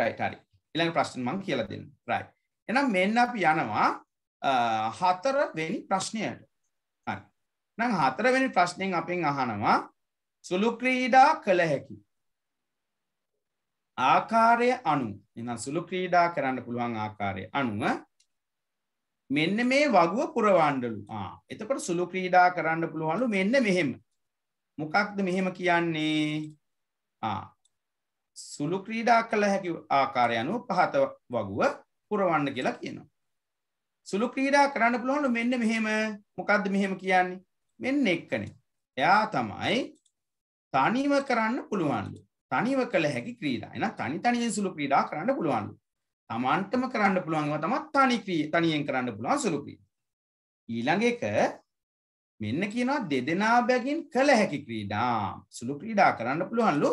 රයිට හරි ඉළඟ ප්‍රශ්න මං කියල දෙන්න රයි එනම් මෙන්න අපි යනවා හතරවෙනි ප්‍රශ්නයට නං හතරවෙනි ප්‍රශ්නයෙන් අපෙන් අහනවා සුළු ක්‍රීඩා කළ හැකි ආකාරය අනු එ සුළු ක්‍රීඩා කරන්න පුළුවන් ආකාරය අනුව මෙන්න මේ වගුව පුරවන්ඩලු එතකට සුළු ක්‍රීඩා කරන්න පුළුවන්ලු මෙන්න මෙහෙම මොකක්ද මෙහෙම කියන්නේ සුළු ක්‍රීඩා කළ හැකි ආකාරයනු පහත වගුව පුරවන්න කියලා කියනවා. සුළු ක්‍රීඩා කරන්න පුළුවන්ලු මෙන්න මෙහෙම මොකක්ද මෙහෙම කියන්නේ මෙන්න එක්කනේ. එයා තමයි තනිව කරන්න පුළුවන්ලු තනිව කළ හැකි ක්‍රීඩා එන තනි තනියෙන් සුළු ක්‍රීඩා කරන්න පුළුවන්ලු තමන්ටම කරන්න පුළුවන්ව තමත් තනි තනියෙන් කරන්න පුළුවන් සුළු ක්‍රීඩා ඊළඟ එක මෙන්න කියනවා දෙදෙනා බැගින් කළ හැකි ක්‍රීඩා සුළු ක්‍රීඩා කරන්න පුළුවන්ලු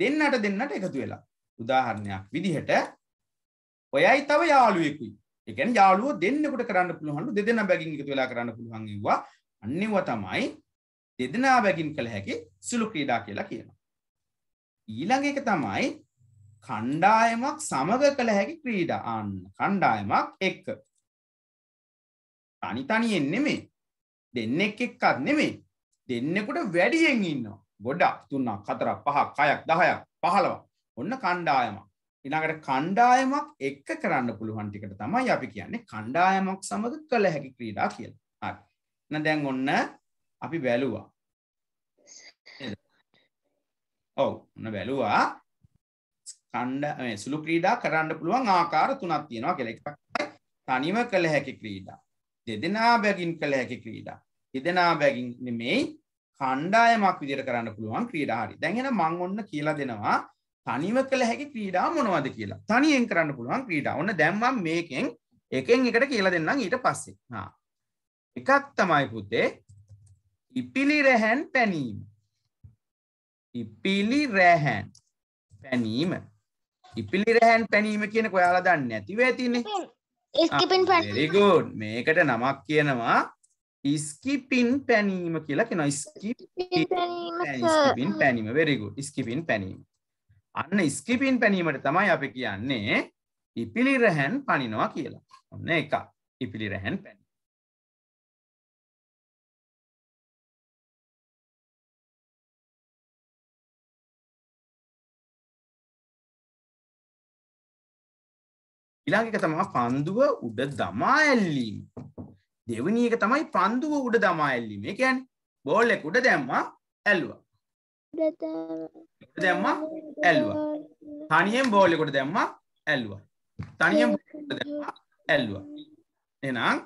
දෙන්නට දෙන්නට එකතු වෙලා උදාහරණයක් විදිහට ඔයයි තව යාළුවෙකුයි එකන යාලුව දෙන්නකට කරන්න පුළුවන්ලු දෙදෙන බැගින් එකතු වෙලා කරන්න පුළුවන් වා අන්නෙව තමයි දෙදෙනා බැගින් කළ හැකි සුළු ක්‍රීඩා කියලා කියනවා ඊළඟ එක තමයි කණ්ඩායමක් සමග කළ හැකි ක්‍රීඩා අන්න කණ්ඩායමක් එක්ක තනි තනියෙන් නෙමෙයි දෙන්නෙක් එක්කත් නෙමෙයි දෙන්නෙකුට වැඩියෙන් ඉන්නවා ගොඩක් තුන්නා කතරක් පහක් කයක් දහයක් පහළව ඔන්න කණ්ඩායමක් ඉනඟට කණ්ඩායමක් එක්ක කරන්න පුළුවන් ටිකට තමයි අපි කියන්නේ කණ්ඩායමක් සමඟ කළ හැකි ක්‍රීඩා කියලා හරි න දැන් ඔන්න අපි බැලුවා ඔව් ඔන්න බැලුවා කණ්ඩ සුළු ක්‍රීඩා කරන්න පුළුවන් ආකාර තුනක් තියෙනවා කියලා එකක් තනිව කළ හැකි ක්‍රීඩා දෙදෙනා බැගින් කළ හැකි ක්‍රීඩා හිදනා බැගින් නෙමෙයි කණ්ඩායමක් විදිර කරන්න පුළුවන් ක්‍රීඩාහරි දැඟෙන මං ඔන්න කියලා දෙනවා තනිව කළ හැකි ක්‍රීඩා මොනවද කියලා තනියෙන් කරන්න පුළුවන් ක්‍රීඩා ඔන්න දැම්මම් මේකෙන් එකෙන් එකට කියලා දෙන්නම් ඊට පස්සේ එකක් තමයි පුතේ ඉපිලි රැහැන් පැනීම ඉපිලි රැහැන් පැනීම ඉපිලි රැහැන් පැනීම කියන කොයාලා දන්න ඇතිව ඇතිනේ ගුඩ් ah, මේකට නමක් කියනවා ඉස්කිපින් පැනීම කියලා කෙන ස්කිපින් පැනීම වෙරිගු ඉස්කිපින් පැනීම අන්න ඉස්කිපින් පැනීමට තමයි අපි කියන්නේ ඉපිලි රැහැන් පනිනවා කියලා ඔන්න එක ඉපිලි රැහැන් පැන ඉලාගික තමා පන්දුව උඩ දමා ඇල්ලීම දෙවනි එක තමයි පන්දුව උඩ දමා ඇල්ලීම. ඒ කියන්නේ බෝල් එක උඩ දැම්මා ඇල්ලුවා. උඩ දැම්මා ඇල්ලුවා. තනියෙන් බෝල් එක උඩ දැම්මා ඇල්ලුවා. තනියෙන් උඩ දැම්මා ඇල්ලුවා. එහෙනම්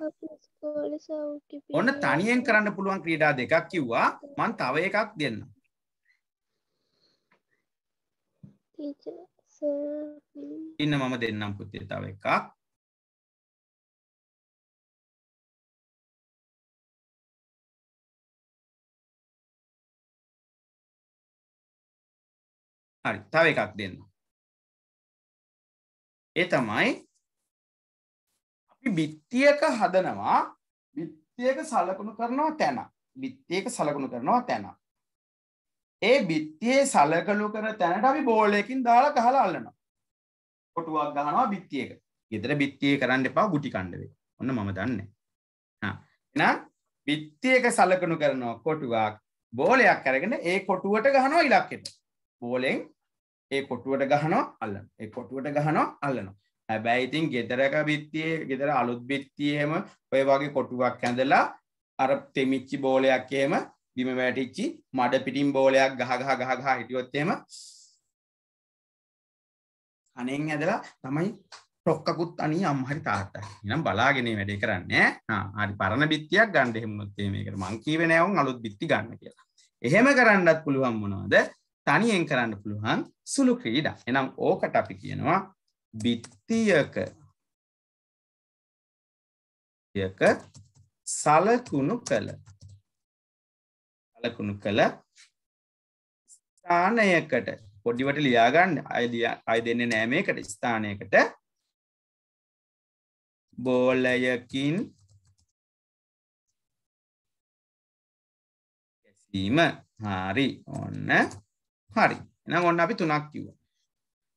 ඔන්න තනියෙන් කරන්න පුළුවන් ක්‍රීඩා දෙකක් කිව්වා. මම තව එකක් දෙන්නම්. ඉන්න මම දෙන්නම් පුතේ තව එකක්. හරි තව එකක් දෙන්න ඒ තමයි අපි බිත්තියක හදනවා බිත්තියක සලකුණු කරනවා තැන බිත්තියක සලකුණු කරනවා තැන ඒ බිත්තියේ සලකලු කර තැනට අපි බෝලයකින් දාලා කහලා අල්ලනවා කොටුවක් ගහනවා බිත්තියක ගෙදර බිත්තිය කරන්න එපා ගුටි කණ්ඩවේ ඔන්න මම දන්නේ එනම් බිත්තියක සලකනු කරනවා කොටුවක් බෝලයක් කරගෙන ඒ කොටුවට ගහනවා ඉලක්කෙට බෝලෙන් ඒ කොටුවට ගහනෝ අල්ලන ඒ කොටුවට ගහනෝ අල්ලනවා හැබැයි ඉතින් ගෙදරක බිත්තියේ ගෙදර අලුත් බිත්තියේම ඔය වගේ කොටුවක් ඇඳලා අර තෙමිච්චි බෝලයක් එහෙම බිම වැටිච්චි මඩ පිටින් බෝලයක් ගහ ගහ ගහ ගහ හිටියොත් එහෙම අනෙන් ඇදලා තමයි ටොක්කකුත් අනී අම්හරි තාත්තා නම් බලාගෙන වැඩේ කරන්නේ හරි පරණ බිත්තියක් ගන්න එහෙම උනොත් මේකට මං කීවේ නෑ උන් අලුත් බිත්ති ගන්න කියලා එහෙම කරන්නත් පුළුවන් මොනවද තනියෙන් කරන්න පුළුවන් සුළු ක්‍රීඩා. එනම් ඕකට අපි කියනවා බිත්තියක යක සලකුණු කළ සලකුණු කළ ස්ථානයකට පොඩිවට ලියාගන්න අය දෙන්න නෑ මේකට ස්ථානයකට බෝලයකින් ගැසීම හාරි ඔන්න හරි එනම් ඔන්න අපි තුනක් කිව්වා.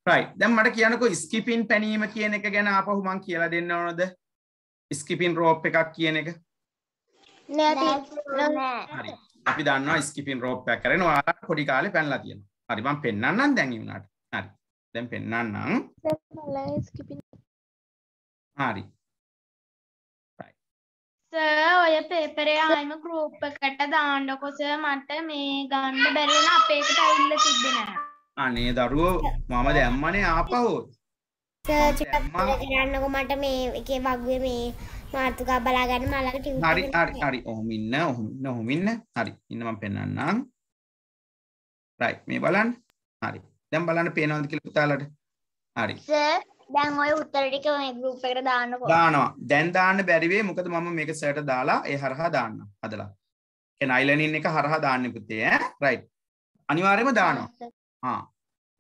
රයිට් දැන් මට කියන්නකෝ ස්කිපින් පැනීම කියන එක ගැන ආපහු මං කියලා දෙන්න ඕනද? ස්කිපින් රෝප් එකක් කියන එක? හරි. අපි දන්නවා ස්කිපින් රෝප් එකක් කරගෙන ඔයාලා පොඩි කාලේ පැනලා තියෙනවා. හරි මං පෙන්නන්නම් දැන් ඉවුනාට. හරි. දැන් පෙන්නන්නම්. හරි. ඔය පේපරේ ආයම ගෲප් එකට දාන්නකො සර් මට මේ ගන්න බැරි වෙන අපේකට ඇවිල්ලා තිබ්බේ නෑ. අනේ දරුවෝ මම දැම්මනේ ආපහු. සර් ටිකක් මට මේ එකේ වගුවේ මේ මාතෘකා බලා ගන්න මලක ටියුටර් හරි හරි හරි ඔහොම ඉන්න ඔහොම ඉන්න ඔහොම ඉන්න හරි ඉන්න මම පෙන්නන්නම්. රයිට් මේ බලන්න. හරි. දැන් බලන්න පේනවද කියලා පුතාලට. හරි. සර් දැන් ඔය උත්තර ටික මේ group එකට දාන්නකෝ දානවා දැන් දාන්න බැරි වෙයි මොකද මම මේක සර්ට දාලා ඒ හරහා දාන්න හදලා ඒ නයිලනින් එක හරහා දාන්න පුතේ ඈ රයිට් අනිවාර්යයෙන්ම දානවා හා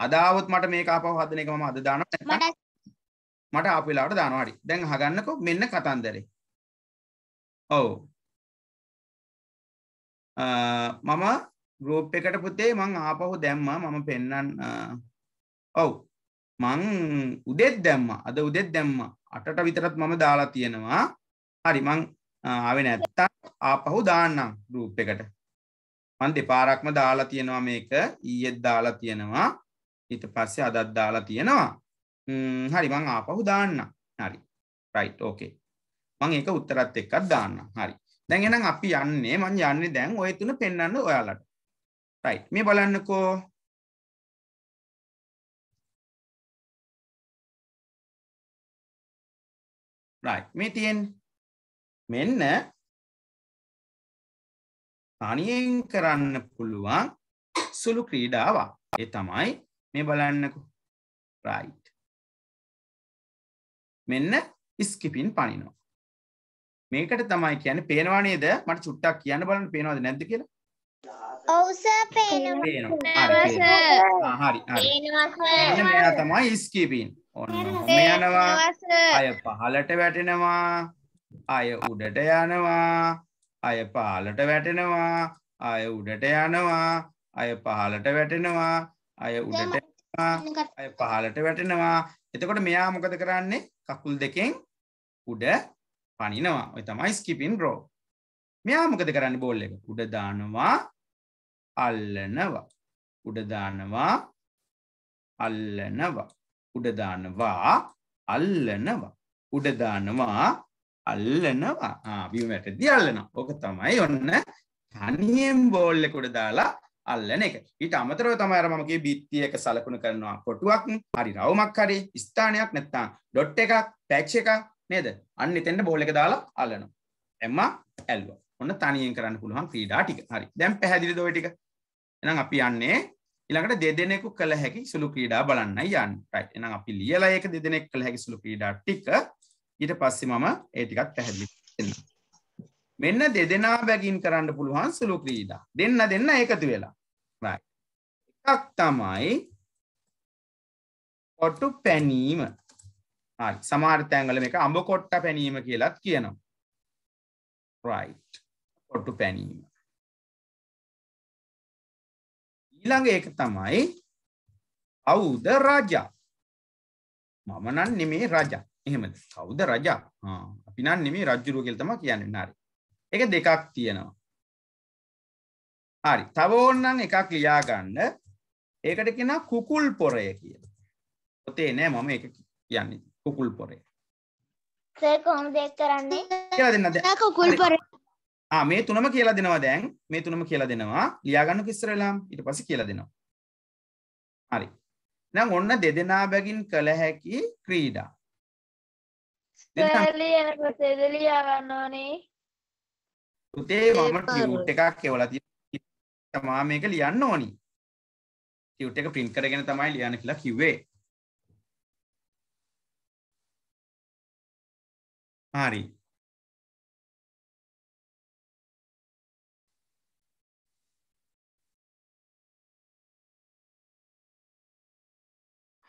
අදාවොත් මට මේක ආපහු හදන එක මම අද දානවා මට ආපු වෙලාවට දානවා හරි දැන් අහගන්නකෝ මෙන්න කතන්දරේ ඔව් මම ගරෝප් එකට පුතේ මං ආපහු දැම්ම මම පෙන්නන් ඔව් මං උදෙත් දැම්ම අද උදෙත් දැම්ම අටට විතරත් මම දාලා තියෙනවා හරි මං ආවෙන ඇත්තා ආපහු දාන්නම් රූප් එකට මන් දෙපාරක්ම දාලා තියෙනවා මේක ඊයෙත් දාලා තියෙනවා ඊට පස්සේ අදත් දාලා තියෙනවා හරි මං ආපහු දාන්න හරි රයිට් ඕකේ මං ඒක උත්තරත් එක්කත් දාන්න හරි දැන් එහෙනම් අපි යන්නේ මං යන්නේ දැන් ඔය තුන පෙන්වන්න ඔයාලට රයිට් මේ බලන්නකෝ රයිට් මේ තියෙන්නේ මෙන්න තනියෙන් කරන්න පුළුවන් සුළු ක්‍රීඩාවක්. ඒ තමයි මේ බලන්නකෝ. රයිට්. මෙන්න ස්කිපින් පනිනවා. මේකට තමයි කියන්නේ පේනවා නේද? මට චුට්ටක් කියන්න බලන්න පේනවද නැද්ද කියලා? ඔව් සර් පේනවා. පේනවා. හරි. හරි. පේනවා සර්. මෙයා තමයි ස්කිපින්. ඔන්න යනවා අය පහලට වැටෙනවා අය උඩට යනවා අය පහලට වැටෙනවා අය උඩට යනවා අය පහලට වැටෙනවා අය උඩට අය පහලට වැටෙනවා එතකොට මෙයා මොකද කරන්නේ කකුල් දෙකෙන් උඩ පනිනවා ඔය තමයි ස්කිපින් රෝ මෙයා මොකද කරන්න බෝල් එක උඩ දානවා අල්ලනවා උඩ දානවා අල්ලනවා උඩදානවා අල්ලනවා උඩදානවා අල්ලනවා බිමටදි අල්ලනවා ඕක තමයි ඔන්න තනියෙන් බෝල්ලෙකුඩ දාලා අල්ලන එක ඊට අමතරව තමයි අර මම කියේ බිත්තියක සලකුණු කරනවා කොටුවක් හරි රවුමක් හරි ස්ථානයක් නැත්නම් ඩොට් එකක් පැච් එකක් නේද අන්න එතෙන්ට බෝල් එක දාලා අල්ලනවා එම්මා ඇල්ලුවා ඔන්න තනියෙන් කරන්න පුළුවන් ක්‍රීඩා ටික හරි දැන් පැහැදිලිද ওই ටික එහෙනම් අපි යන්නේ ඊළඟට දෙදෙනෙකු කළ හැකි සුළු ක්‍රීඩා බලන්න යන්න. රයිට්. එහෙනම් අපි ලියලා ඒක දෙදෙනෙක් කළ හැකි සුළු ක්‍රීඩා ටික ඊට පස්සේ මම ඒ ටිකත් පැහැදිලි කරන්න. මෙන්න දෙදෙනා බැගින් කරන්න පුළුවන් සුළු ක්‍රීඩා. දෙන්න දෙන්න එකතු වෙලා. රයිට්. එකක් තමයි කොටු පැනීම. හරි. සමහර තැන්වල මේක අඹ කොට්ට පැනීම කියලත් කියනවා. රයිට්. කොටු පැනීම. ඊළඟ එක තමයි අවුද රජා මම නම් නෙමේ රජා එහෙමද කවුද රජා අපි නම් නෙමේ රජ්ජුරුව කියලා තමයි කියන්නේ හරි ඒක දෙකක් තියෙනවා හරි තව ඕනනම් එකක් ලියා ගන්න ඒකට කියනවා කුකුල් පොරය කියලා පොතේ නෑ මම ඒක කියන්නේ කුකුල් පොරය සර් කොහොමද ඒක කරන්නේ කියලා දෙන්නද කුකුල් පොරය මේ තුනම කියලා දෙනවා දැන් මේ තුනම කියලා දෙනවා ලියාගන්න කිස්සරලාම් ඉට පස කියලා දෙනවා. හරි නම් ඔන්න දෙදෙනා බැගින් කළ හැකි ක්‍රීඩා. උතේ මම ටියුට් එකක් එවලා තමා මේක ලියන්න ඕනි ටියුට් එක පින් කරගෙන තමයි ලියන්න කියලා කිව්වේ හරි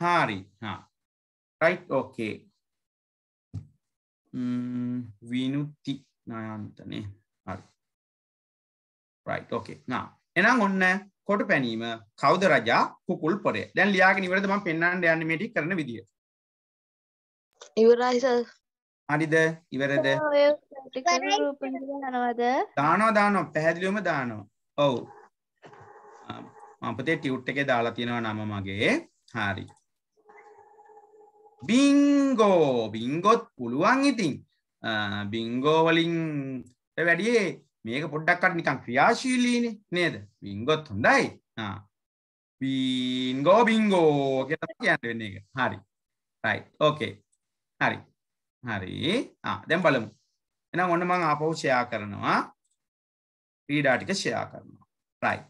hari ha right okay mm, විනුති නයන්තනේ හරි right okay now එහෙනම් ඔන්න කොට පැනීම කවුද රජා කුකුල් පොරේ දැන් ලියාගෙන ඉවරද මම පෙන්වන්න යන්නේ මේ ටික කරන විදිය ඉවරයි සර් හරිද ඉවරද දානවා දානවා පැහැදිලිවම දානවා ඔව් මම පොතේ ටියුට් එකේ දාලා තියෙනවා නම මගේ හරි බිංගෝ බිංගොත් පුළුවන් ඉතින් බිංගෝවලින් වැඩියේ මේක පොඩ්ඩක්කට නිකන් ක්‍රියාශීලීන නේද බිංගොත් හොඳයි බීන්ගෝ බිංගෝ කියතම කියන්න වෙන්න එක හරි රයි ඕකේ හරි හරි දැම් බලමු එනම් ඔන්න මං ආපව් ෂයා කරනවා ක්‍රීඩාටික ෂයා කරනවා රයි්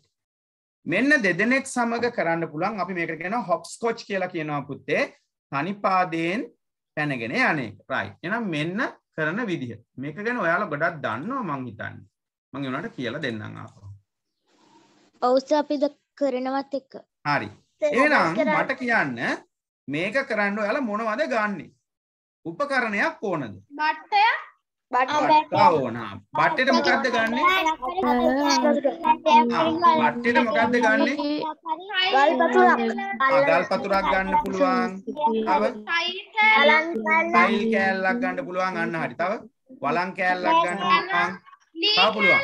මෙන්න දෙදෙනෙක් සමඟ කරන්න පුළන් අපි මේක කියෙන හොප්ස්කෝච් කියලා කියනවා පුත්තේ තනිපාදයෙන් පැනගෙන යනේ රයි එනම් මෙන්න කරන විදිහ මේක ගැන ඔයාලා ගොඩක් දන්නවා මං හිතන්නේ මං ඒනට කියලා දෙන්නම් ආපහු ඔව්ස අපිද කරනවත් එක හරි එහෙනම් මට කියන්න මේක කරන්න ඔයාලා මොනවද ගන්නෙ උපකරණයක් ඕනද බට්ටයක් බට්ටාව ඕනා බට්ටෙට මොකක්ද ගන්නෙ බට්ටෙට ah, මොකක්ද ගන්නෙ ගල් පතුරක් ah, ගල් පතුරක් ගන්න පුළුවන් තව සයිල් කෑල්ලක් ගන්න පුළුවන් අන්න හරි තව වලං කෑල්ලක් ගන්න පුළුවන් තව පුළුවන්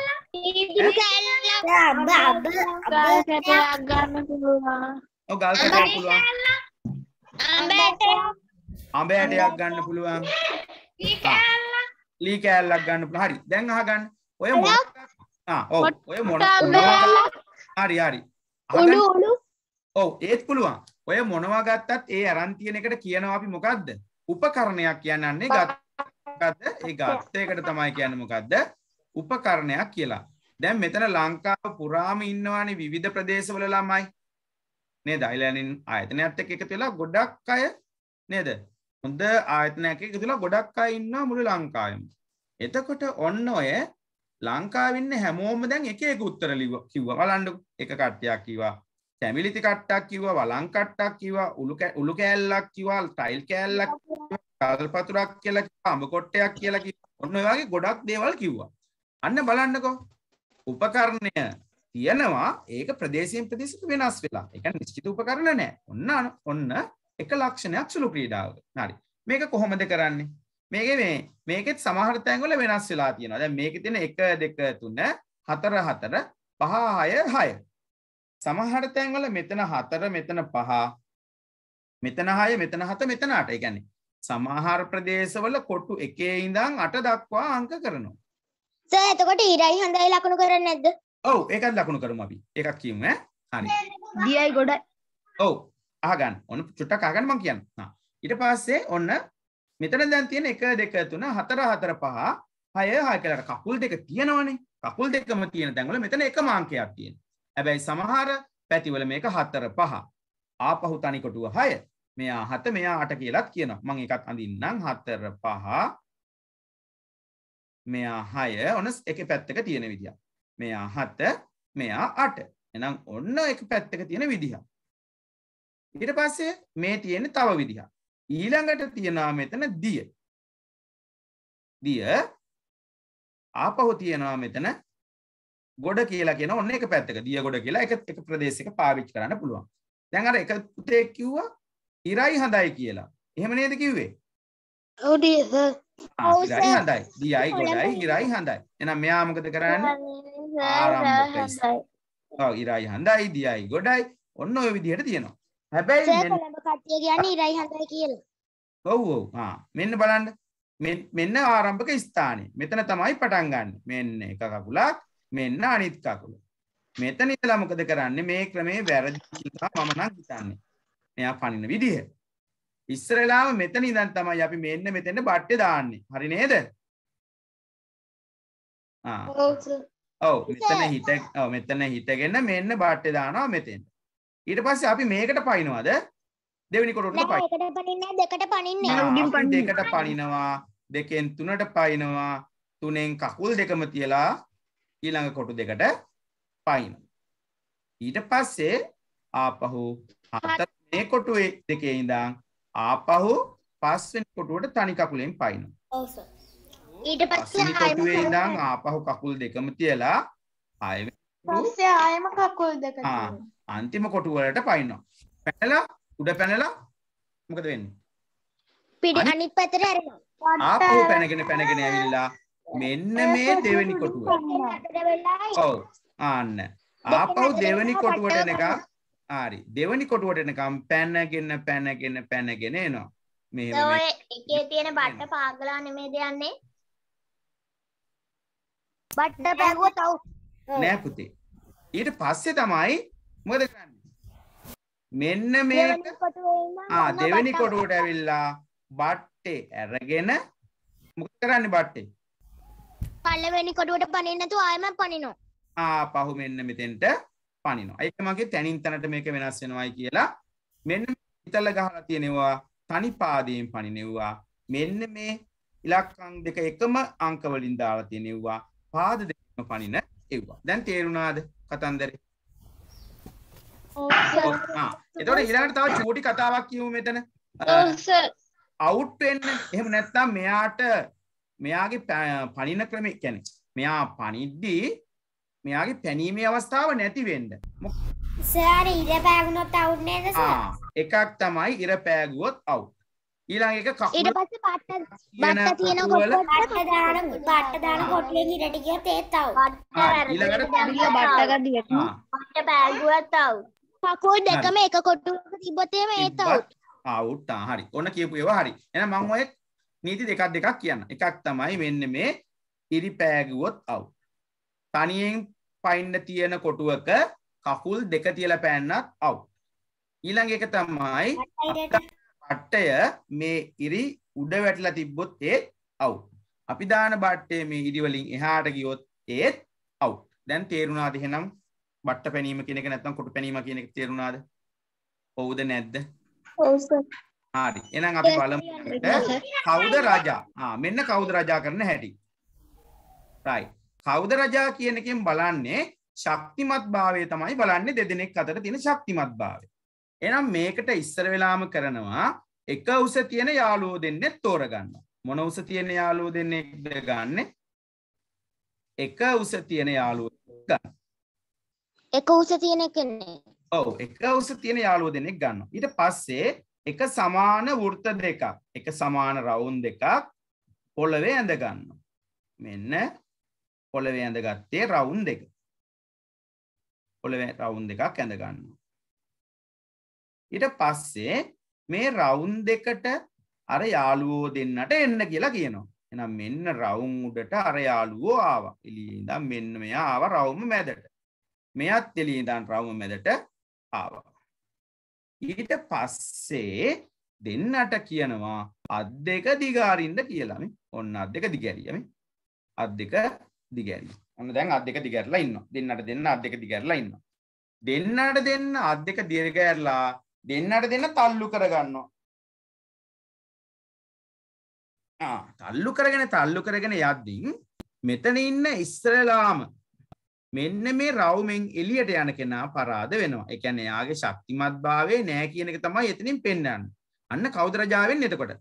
ඔව් ගල් කෑල්ලක් පුළුවන් අඹ ඇටයක් ගන්න පුළුවන් ලී කෑල්ලක් ගන්න පුළුවන්. හරි. දැන් අහගන්න. ඔය මොන ආ ඔව් ඔය මොන හරි හරි. උළු උළු. ඔව් ඒත් පුළුවන්. ඔය මොනවා ගත්තත් ඒ අරන් තියෙන එකට කියනවා අපි මොකද්ද? උපකරණයක් කියන්නේ ගත්තද? ඒ ගත්ත එකට තමයි කියන්නේ මොකද්ද? උපකරණයක් කියලා. දැන් මෙතන ලංකාව පුරාම ඉන්නවානේ විවිධ ප්‍රදේශවල ළමයි. නේද? අයිලෑන්ඩ් ආයතනයත් එක්ක එකතු වෙලා ගොඩක් අය නේද? හොඳ ආයතනයක් එක තුළ ගොඩක් අය ඉන්නවා මුළු ලංකාවෙම. එතකොට ඔන්න ඔය ලංකාවේ ඉන්න හැමෝම දැන් එක එක උත්තර කිව්වා. බලන්න එක කට්ටියක් කිව්වා තැමිලිති කට්ටක් කිව්වා වලං කට්ටක් කිව්වා උළු කෑල්ලක් කිව්වා ටයිල් කෑල්ලක් කල්පතුරක් කියලා කිව්වා අඹ කොට්ටයක් කියලා කිව්වා. ඔන්න ඔය වගේ ගොඩක් දේවල් කිව්වා. අන්න බලන්නකෝ. උපකරණය තියෙනවා ඒක ප්‍රදේශයෙන් ප්‍රදේශයට වෙනස් වෙලා. ඒ කියන්නේ නිශ්චිත උපකරණ නැහැ. ඔන්න ඔන්න එක ලක්ෂණයක් සුළු ක්‍රීඩාව හරි මේක කොහොමද කරන්නේ මේක මේ මේකෙත් සමහර තැන්වල වෙනස් වෙලා තියෙනවා දැන් මේක තියෙන එක දෙක තුන හතර හතර පහ හය හය සමහර තැන්වල මෙතන හතර මෙතන පහ මෙතන හය මෙතන හත මෙතන අට ඒ කියන්නේ සමහර ප්‍රදේශවල කොටු එකේ ඉඳන් අට දක්වා අංක කරනවා සර් එතකොට ඊරයි හඳයි ලකුණු කරන්නේ නැද්ද ඔව් ඒකත් ලකුණු කරමු අපි එකක් කියමු ඈ හරි දියයි ගොඩයි ඔව් අහගන්න ඔන්න චුට්ටක් අහගන්න මම කියන්න. ඊට පස්සේ ඔන්න මෙතන දැන් තියෙන 1 2 3 4 4 5 6 6 කියලා කකුල් දෙක තියෙනවනේ. කකුල් දෙකම තියෙන තැන්වල මෙතන එකම අංකයක් තියෙනවා. හැබැයි සමහර පැතිවල මේක 4 5. ආපහු තනි කොටුව 6. මෙයා 7 මෙයා 8 කියලාත් කියනවා. මම එකක් අඳින්නම් 4 5 මෙයා 6 ඔන්න එකේ පැත්තක තියෙන විදිය. මෙයා 7 මෙයා 8. එහෙනම් ඔන්න එක පැත්තක තියෙන විදිහ. ඉට පස්සේ මේ තියෙන තව විදිහ. ඊළඟට තියෙනා මෙතන දිය. දිය ආපහු තියෙනවා මෙතන ගොඩ කියලා කියෙන ඔන්න එක පැත්තක දිය ගොඩ කියලා එක එක ප්‍රදේශක පාවිච් කරන්න පුළුවන් දැන් අර එක පුතේ කිව්වා ඉරයි හඳයි කියලා එහෙම නේද කිව්වේ ඉරයි හඳයි දියයි ගොඩයි ඉරයි හඳයි එනම් මෙයා මොකද කරන්න ආරම්භ ඉරයි හඳයි දියයි ගොඩයි ඔන්න ඔය විදිහට තියෙනවා හැබැයි කොළඹ කට්ටිය කියන්නේ ඉරයි හඳයි කියලා. ඔව් ඔව්. ආ මෙන්න බලන්න. මෙන්න ආරම්භක ස්ථානය. මෙතන තමයි පටන් ගන්න. මෙන්න එක කකුලක්, මෙන්න අනිත් කකුල. මෙතන ඉඳලා මොකද කරන්නේ? මේ ක්‍රමේ වැරදි කියලා මම නම් හිතන්නේ. මෙයා පනින විදිහ. ඉස්සරලාම මෙතන ඉඳන් තමයි අපි මෙන්න මෙතෙන්ට බට්ටේ දාන්නේ. හරි නේද? ආ. ඔව් මෙතන හිට ඔව් මෙතන හිටගෙන මෙන්න බට්ටේ දානවා මෙතෙන්ට. ඊට පස්සේ අපි මේකට පයින්නවද දෙවෙනි කොටුවට පයි. දෙකට පනින්නේ දෙකට පනින්නේ. දෙකට පනිනවා දෙකෙන් තුනට පයින්නවා තුනෙන් කකුල් දෙකම තියලා ඊළඟ කොටු දෙකට පයින්. ඊට පස්සේ ආපහු හත මේ කොටුවේ දෙකේ ඉඳන් ආපහු පස්වෙනි කොටුවට තනි කකුලෙන් පයින්. ඊට පස්සේ කොටුවේ ඉඳන් ආපහු කකුල් දෙකම තියලා ආයෙම පස්සේ ආයෙම කකුල් දෙක අන්තිම කොටුවලට පයින්නවා. පැනලා උඩ පැනලා මොකද වෙන්නේ? පිටි අනිත් පැත්තට හැරෙනවා. ආපහු පැනගෙන පැනගෙන ඇවිල්ලා මෙන්න මේ දෙවෙනි කොටුව. ඔව්. ආන්න. ආපහු දෙවෙනි කොටුවට එනක හරි. දෙවෙනි කොටුවට එනකම් පැනගෙන පැනගෙන පැනගෙන එනවා. මෙහෙම. ඔය එකේ තියෙන බට්ට පාගලා නෙමෙයිද යන්නේ? බට්ට පැගුවා තව. නෑ පුතේ. ඊට පස්සේ තමයි මොකද කරන්නේ මෙන්න මේක ආ දෙවෙනි කොටුවට ඇවිල්ලා බට්ටේ ඇරගෙන මොකද කරන්නේ බට්ටේ පළවෙනි කොටුවට පනින්න නැතුව ආයෙම පනිනවා ආ පහු මෙන්න මෙතෙන්ට පනිනවා ඒක මගේ තනින් තනට මේක වෙනස් වෙනවයි කියලා මෙන්න ඉතල ගහලා තියෙනවා තනි පාදයෙන් පනිනවා මෙන්න මේ ඉලක්කම් දෙක එකම අංක වලින් දාලා තියෙනවා පාද දෙකම පනින එව්වා දැන් තේරුණාද කතන්දරේ එතකොට ඊළඟට තව චූටි කතාවක් කියමු මෙතන අවුට් වෙන්න එහෙම නැත්නම් මෙයාට මෙයාගේ පණින ක්‍රමය කියන්නේ මෙයා පණිද්දී මෙයාගේ පැනීමේ අවස්ථාව නැති වෙන්න සර් ඉර පෑගුණොත් අවුට් නේද සර් එකක් තමයි ඉර පෑගුවොත් අවුට් ඊළඟ එක කකුල ඊට පස්සේ බට්ට බට්ට තියෙන කොට බට්ට දාන බට්ට දාන කොටලේ ඉරට ගියත් ඒත් අවුට් ඊළඟට බට්ට ගදියට බට්ට පෑගුවත් අවුට් කකුල් දෙකම එක කොටුවක තිබ්බොත් එහෙම ඒත් අවුට්. අවුට් ආ හරි. ඔන්න කියපු ඒවා හරි. එහෙනම් මම ඔය නීති දෙකක් දෙකක් කියන්න. එකක් තමයි මෙන්න මේ ඉරි පෑගුවොත් අවුට්. තනියෙන් පයින්න තියෙන කොටුවක කකුල් දෙක තියලා පෑන්නත් අවුට්. ඊළඟ එක තමයි බට්ටය මේ ඉරි උඩ වැටලා තිබ්බොත් ඒ අවුට්. අපි දාන බට්ටේ මේ ඉරි වලින් එහාට ගියොත් ඒත් අවුට්. දැන් තේරුණාද එහෙනම්? බට්ට පැනීම කියනක නැත්තම් කොට පැනීම කියන එක තේරුණාද? ඔව්ද නැද්ද? ඔව් සර්. හරි. එහෙනම් අපි බලමු කවුද රජා? ආ මෙන්න කවුද රජා කරන හැටි. right. කවුද රජා කියන එකෙන් බලන්නේ ශක්තිමත් භාවය තමයි බලන්නේ දෙදෙනෙක් අතර තියෙන ශක්තිමත් භාවය. එහෙනම් මේකට ඉස්සර වෙලාම කරනවා එක උස තියෙන යාළුවෝ දෙන්නේ තෝරගන්නවා. මොන උස තියෙන යාළුවෝ දෙන්නේද ගන්නෙ? එක උස තියෙන යාළුවෝ ගන්න. එක උස තියෙන එකනේ. ඔව් එක උස තියෙන යාළුවෝ දෙනෙක් ගන්නවා. ඊට පස්සේ එක සමාන වෘත්ත දෙකක්, එක සමාන රවුන්ඩ් දෙකක් පොළවේ ඇඳ ගන්නවා. මෙන්න පොළවේ ඇඳගත්තේ රවුන්ඩ් දෙක. පොළවේ රවුන්ඩ් දෙකක් ඇඳ ගන්නවා. ඊට පස්සේ මේ රවුන්ඩ් දෙකට අර යාළුවෝ දෙන්නට එන්න කියලා කියනවා. එහෙනම් මෙන්න රවුම් උඩට අර යාළුවෝ ආවා. එළියේ ඉඳන් මෙන්න මෙයා ආවා රවුම මැදට. මෙයත් එලීදාන් රවම මැදට ආවා. ඊට පස්සේ දෙන්නට කියනවා අත් දෙක දිගාරින්ද කියලාම ඔන්න අත් දෙක දිගැරියම අත් දෙක දිගැරී ඔන්න දැන් අත් දෙක දිගැරලා ඉන්න දෙන්නට දෙන්න අත් දෙක දිගැරලා ඉන්න. දෙන්නට දෙන්න අත් දෙක දිර්ගඇරලා දෙන්නට දෙන්න තල්ලු කරගන්නවා තල්ලු කරගෙන තල්ලු කරගෙන යද්දිින් මෙතන ඉන්න ඉස්සරලාම මෙන්න මේ රවුමෙන් එලියට යන කෙනා පරාද වෙනවා. ඒ කියන්නේ එයාගේ ශක්තිමත්භාවය නෑ කියන එක තමයි එතනින් පෙන්වන්නේ. අන්න කවුද රජා වෙන්නේ එතකොට?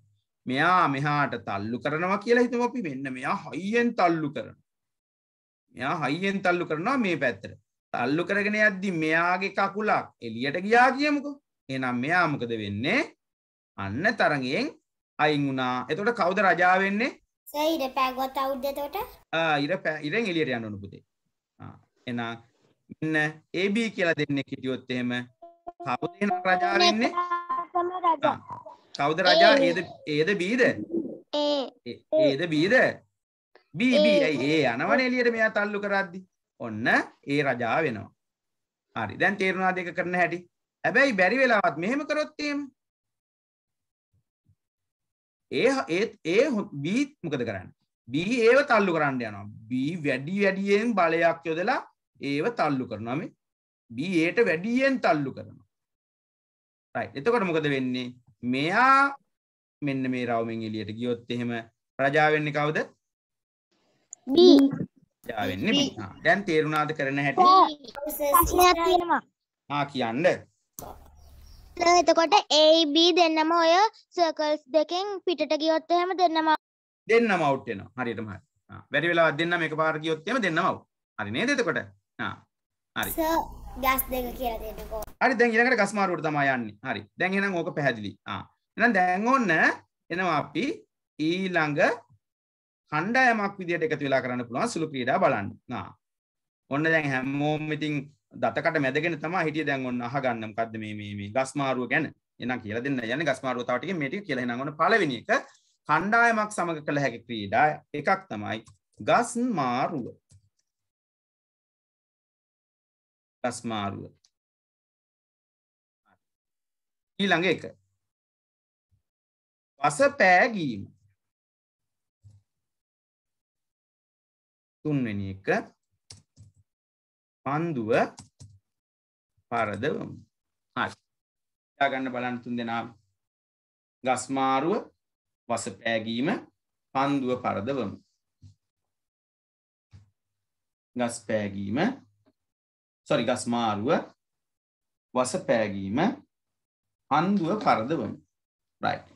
මෙයා මෙහාට තල්ලු කරනවා කියලා හිතමු අපි. මෙන්න මෙයා හයියෙන් තල්ලු කරනවා. මෙයා හයියෙන් තල්ලු කරනවා මේ පැත්තට. තල්ලු කරගෙන යද්දි මෙයාගේ කකුලක් එලියට ගියා කියමුකෝ. එහෙනම් මෙයා මොකද වෙන්නේ? අන්න තරඟයෙන් අයින් වුණා. එතකොට කවුද රජා වෙන්නේ? සර් ඉර පෑගොත් අවුද්ද එතකොට? ආ ඉර ඉරෙන් එළියට යන්න ඕන පුතේ. එහෙනම් මෙන්න AB කියලා දෙන්නේ හිටියොත් එහෙම කවුද එහෙනම් රජා වෙන්නේ? කවුද රජා? ඒද ඒද බීද? ඒ ඒද බීද? B B ඒ යනවනේ එළියට මෙයා තල්ලු කරද්දි. ඔන්න ඒ රජා වෙනවා. හරි. දැන් තේරුණාද ඒක කරන්න හැටි? හැබැයි බැරි වෙලාවත් මෙහෙම කරොත් එහෙම ඒ ඒත් ඒ B මොකද කරන්නේ? B ඒව තල්ලු කරන්න යනවා. B වැඩි වැඩියෙන් බලයක් යොදලා ඒව තල්ලු කරනම බට වැඩියෙන් තල්ලු කරනවා එතකොට මොකද වෙන්නේ මෙයා මෙන්න මේ රවමෙන් එලියට ගියොත් එහෙම රජාවෙන්නේ කවුද වෙන්නේ දැන් තේරුණාද කරන හැට කියන්න එතකොට AB දෙන්නම ඔය සර්කල්ස් දෙකෙන් පිටට ගියොත් එහෙම දෙන්නම දෙන්නම අවුට් වෙනවා හරියටම හරි. වැඩි වෙලාවක් දෙන්නම එකපාරට ගියොත් එහෙම දෙන්නම අවුට්. හරි නේද එතකොට? හරි ගස් දෙක කියලා දෙන්නකෝ හරි දැන් ඊළඟට ගස් මාරුවට තමයි යන්නේ හරි දැන් එහෙනම් ඕක පැහැදිලි ආ එහෙනම් දැන් ඔන්න එනවා අපි ඊළඟ කණ්ඩායමක් විදියට එකතු වෙලා කරන්න පුළුවන් සුළු ක්‍රීඩා බලන්න ආ ඔන්න දැන් හැමෝම ඉතින් දතකට මැදගෙන තමයි හිටියේ දැන් ඔන්න අහගන්න මොකද්ද මේ මේ මේ ගස් මාරුව ගැන එහෙනම් කියලා දෙන්න යන්නේ ගස් මාරුව තව ටිකෙන් මේ ටික කියලා එහෙනම් ඔන්න පළවෙනි එක කණ්ඩායමක් සමග කළ හැකි ක්‍රීඩා එකක් තමයි ගස් මාරුව ප්‍රස්මාරුව ඊළඟ එක වස පෑගීම තුන්වෙනි එක පන්දුව පරදවම හරි ගන්න බලන්න තුන් දෙනා ගස්මාරුව වස පෑගීම පන්දුව පරදවම ගස් පෑගීම සොරි ගස් මාරුව වසපෑගීම හන්දුව පරදවන රයිට්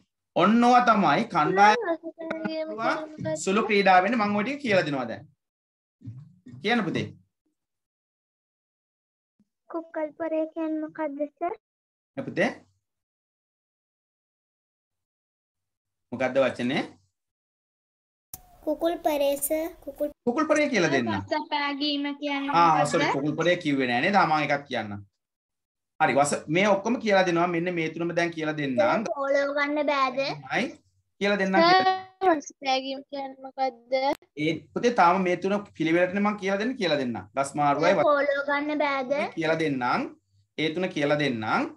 ඔන්නවා තමයි කණ්ඩාය සුළු ක්‍රීඩාවෙන මංවට කියලා දෙනවා දැන් කියන පුතේ කුක්කල්පරය කියන් මොකක්දස පුතේ මොකක්ද වචනේ කුකුල් පරේස කුකුල් කුකුල් පරේ කියලා දෙන්න. සපෑගීම කියන්නේ ආ සෝරි කුකුල් පරේ කිව්වේ නෑ නේද? මම එකක් කියන්න. හරි වස මේ ඔක්කොම කියලා දෙනවා. මෙන්න මේ තුනම දැන් කියලා දෙන්නම්. ෆෝලෝ ගන්න බෑද? හයි. කියලා දෙන්නම් කියලා. සපෑගීම කියන්නේ මොකද්ද? ඒ පුතේ තාම මේ තුන පිළිවෙලටනේ මම කියලා දෙන්න කියලා දෙන්නම්. ගස් මාරුවයි ෆෝලෝ ගන්න බෑද? කියලා දෙන්නම්. ඒ තුන කියලා දෙන්නම්.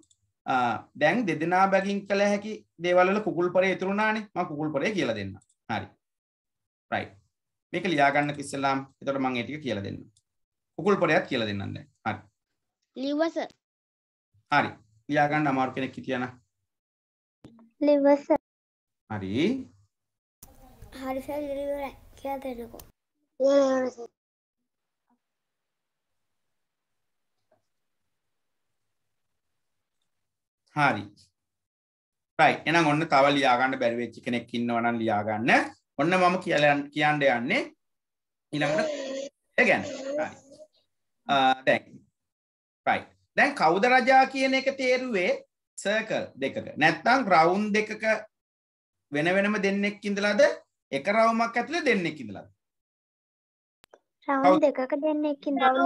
දැන් දෙදෙනා බැගින් කළ හැකි දේවල්වල කුකුල් පරේ ඉතුරුනානේ. මම කුකුල් පරේ කියලා දෙන්නම්. හරි. රයි මේක ලියාගන්න කිස්සලාම් එතොට මං ඒටික කියල දෙන්න උකුල් පොඩයක් කියල දෙන්නන්න හරි ලිවස හරි ලියාගන්න අමාරු කෙනෙක් කියතියන ලිවස හරි හරි කියා දෙන්නකෝ හරි රයි එනම් ඔන්න තව ලියාගන්න බැරිවෙච්චි කෙනෙක් ඉන්නවනම් ලියාගන්න ඔන්න මම කියලා කියන්න යන්නේ ඊළඟට ගැන uh, දැන් පයි දැන් කවුද රජා කියන එක තේරුවේ සර්කල් දෙකක නැත්තං රවුන් දෙකක වෙන වෙනම දෙන්නෙක් ඉඳලාද එක රවුමක් ඇතුළේ දෙන්නෙක් ඉඳලාද රවුන් දෙකක ah, දෙන්නෙක් ඉඳලා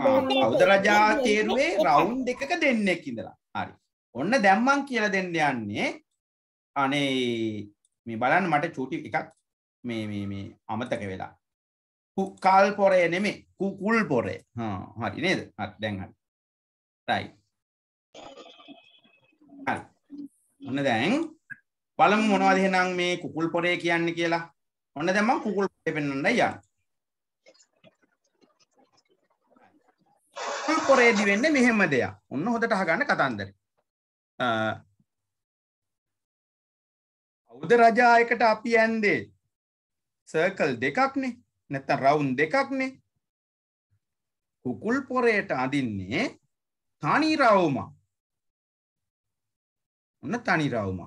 කවුද රජා තේරුවේ රවුන් දෙකක දෙන්නෙක් ඉඳලා හරි ඔන්න දැම්මන් කියලා දෙන්න යන්නේ අනේ මේ බලන්න මට චූටි එකක් මේ අමතක වෙලා කල් පොරය නෙමේ කුකුල් පොරේ හරි නේද අත් දැන්හට රයි ඔන්න දැන් පළමු මොනවද එහෙනම් මේ කුකුල් පොරේ කියන්නේ කියලා ඔන්න දැන් මම කුකුල් පොරේ පෙන්වන්න යන්න කුකුල් පොරේදි වෙන්නේ මෙහෙම දෙයක් ඔන්න හොදට අහගන්න කතන්දරේ අවුද රජායකට අපි ඇන්දේ සර්කල් දෙකක්නේ නැත්තන් රවුන් දෙකක්නේ කුකුල් පොරයට අඳින්නේ තනි රවුම ඔන්න තනි රවුම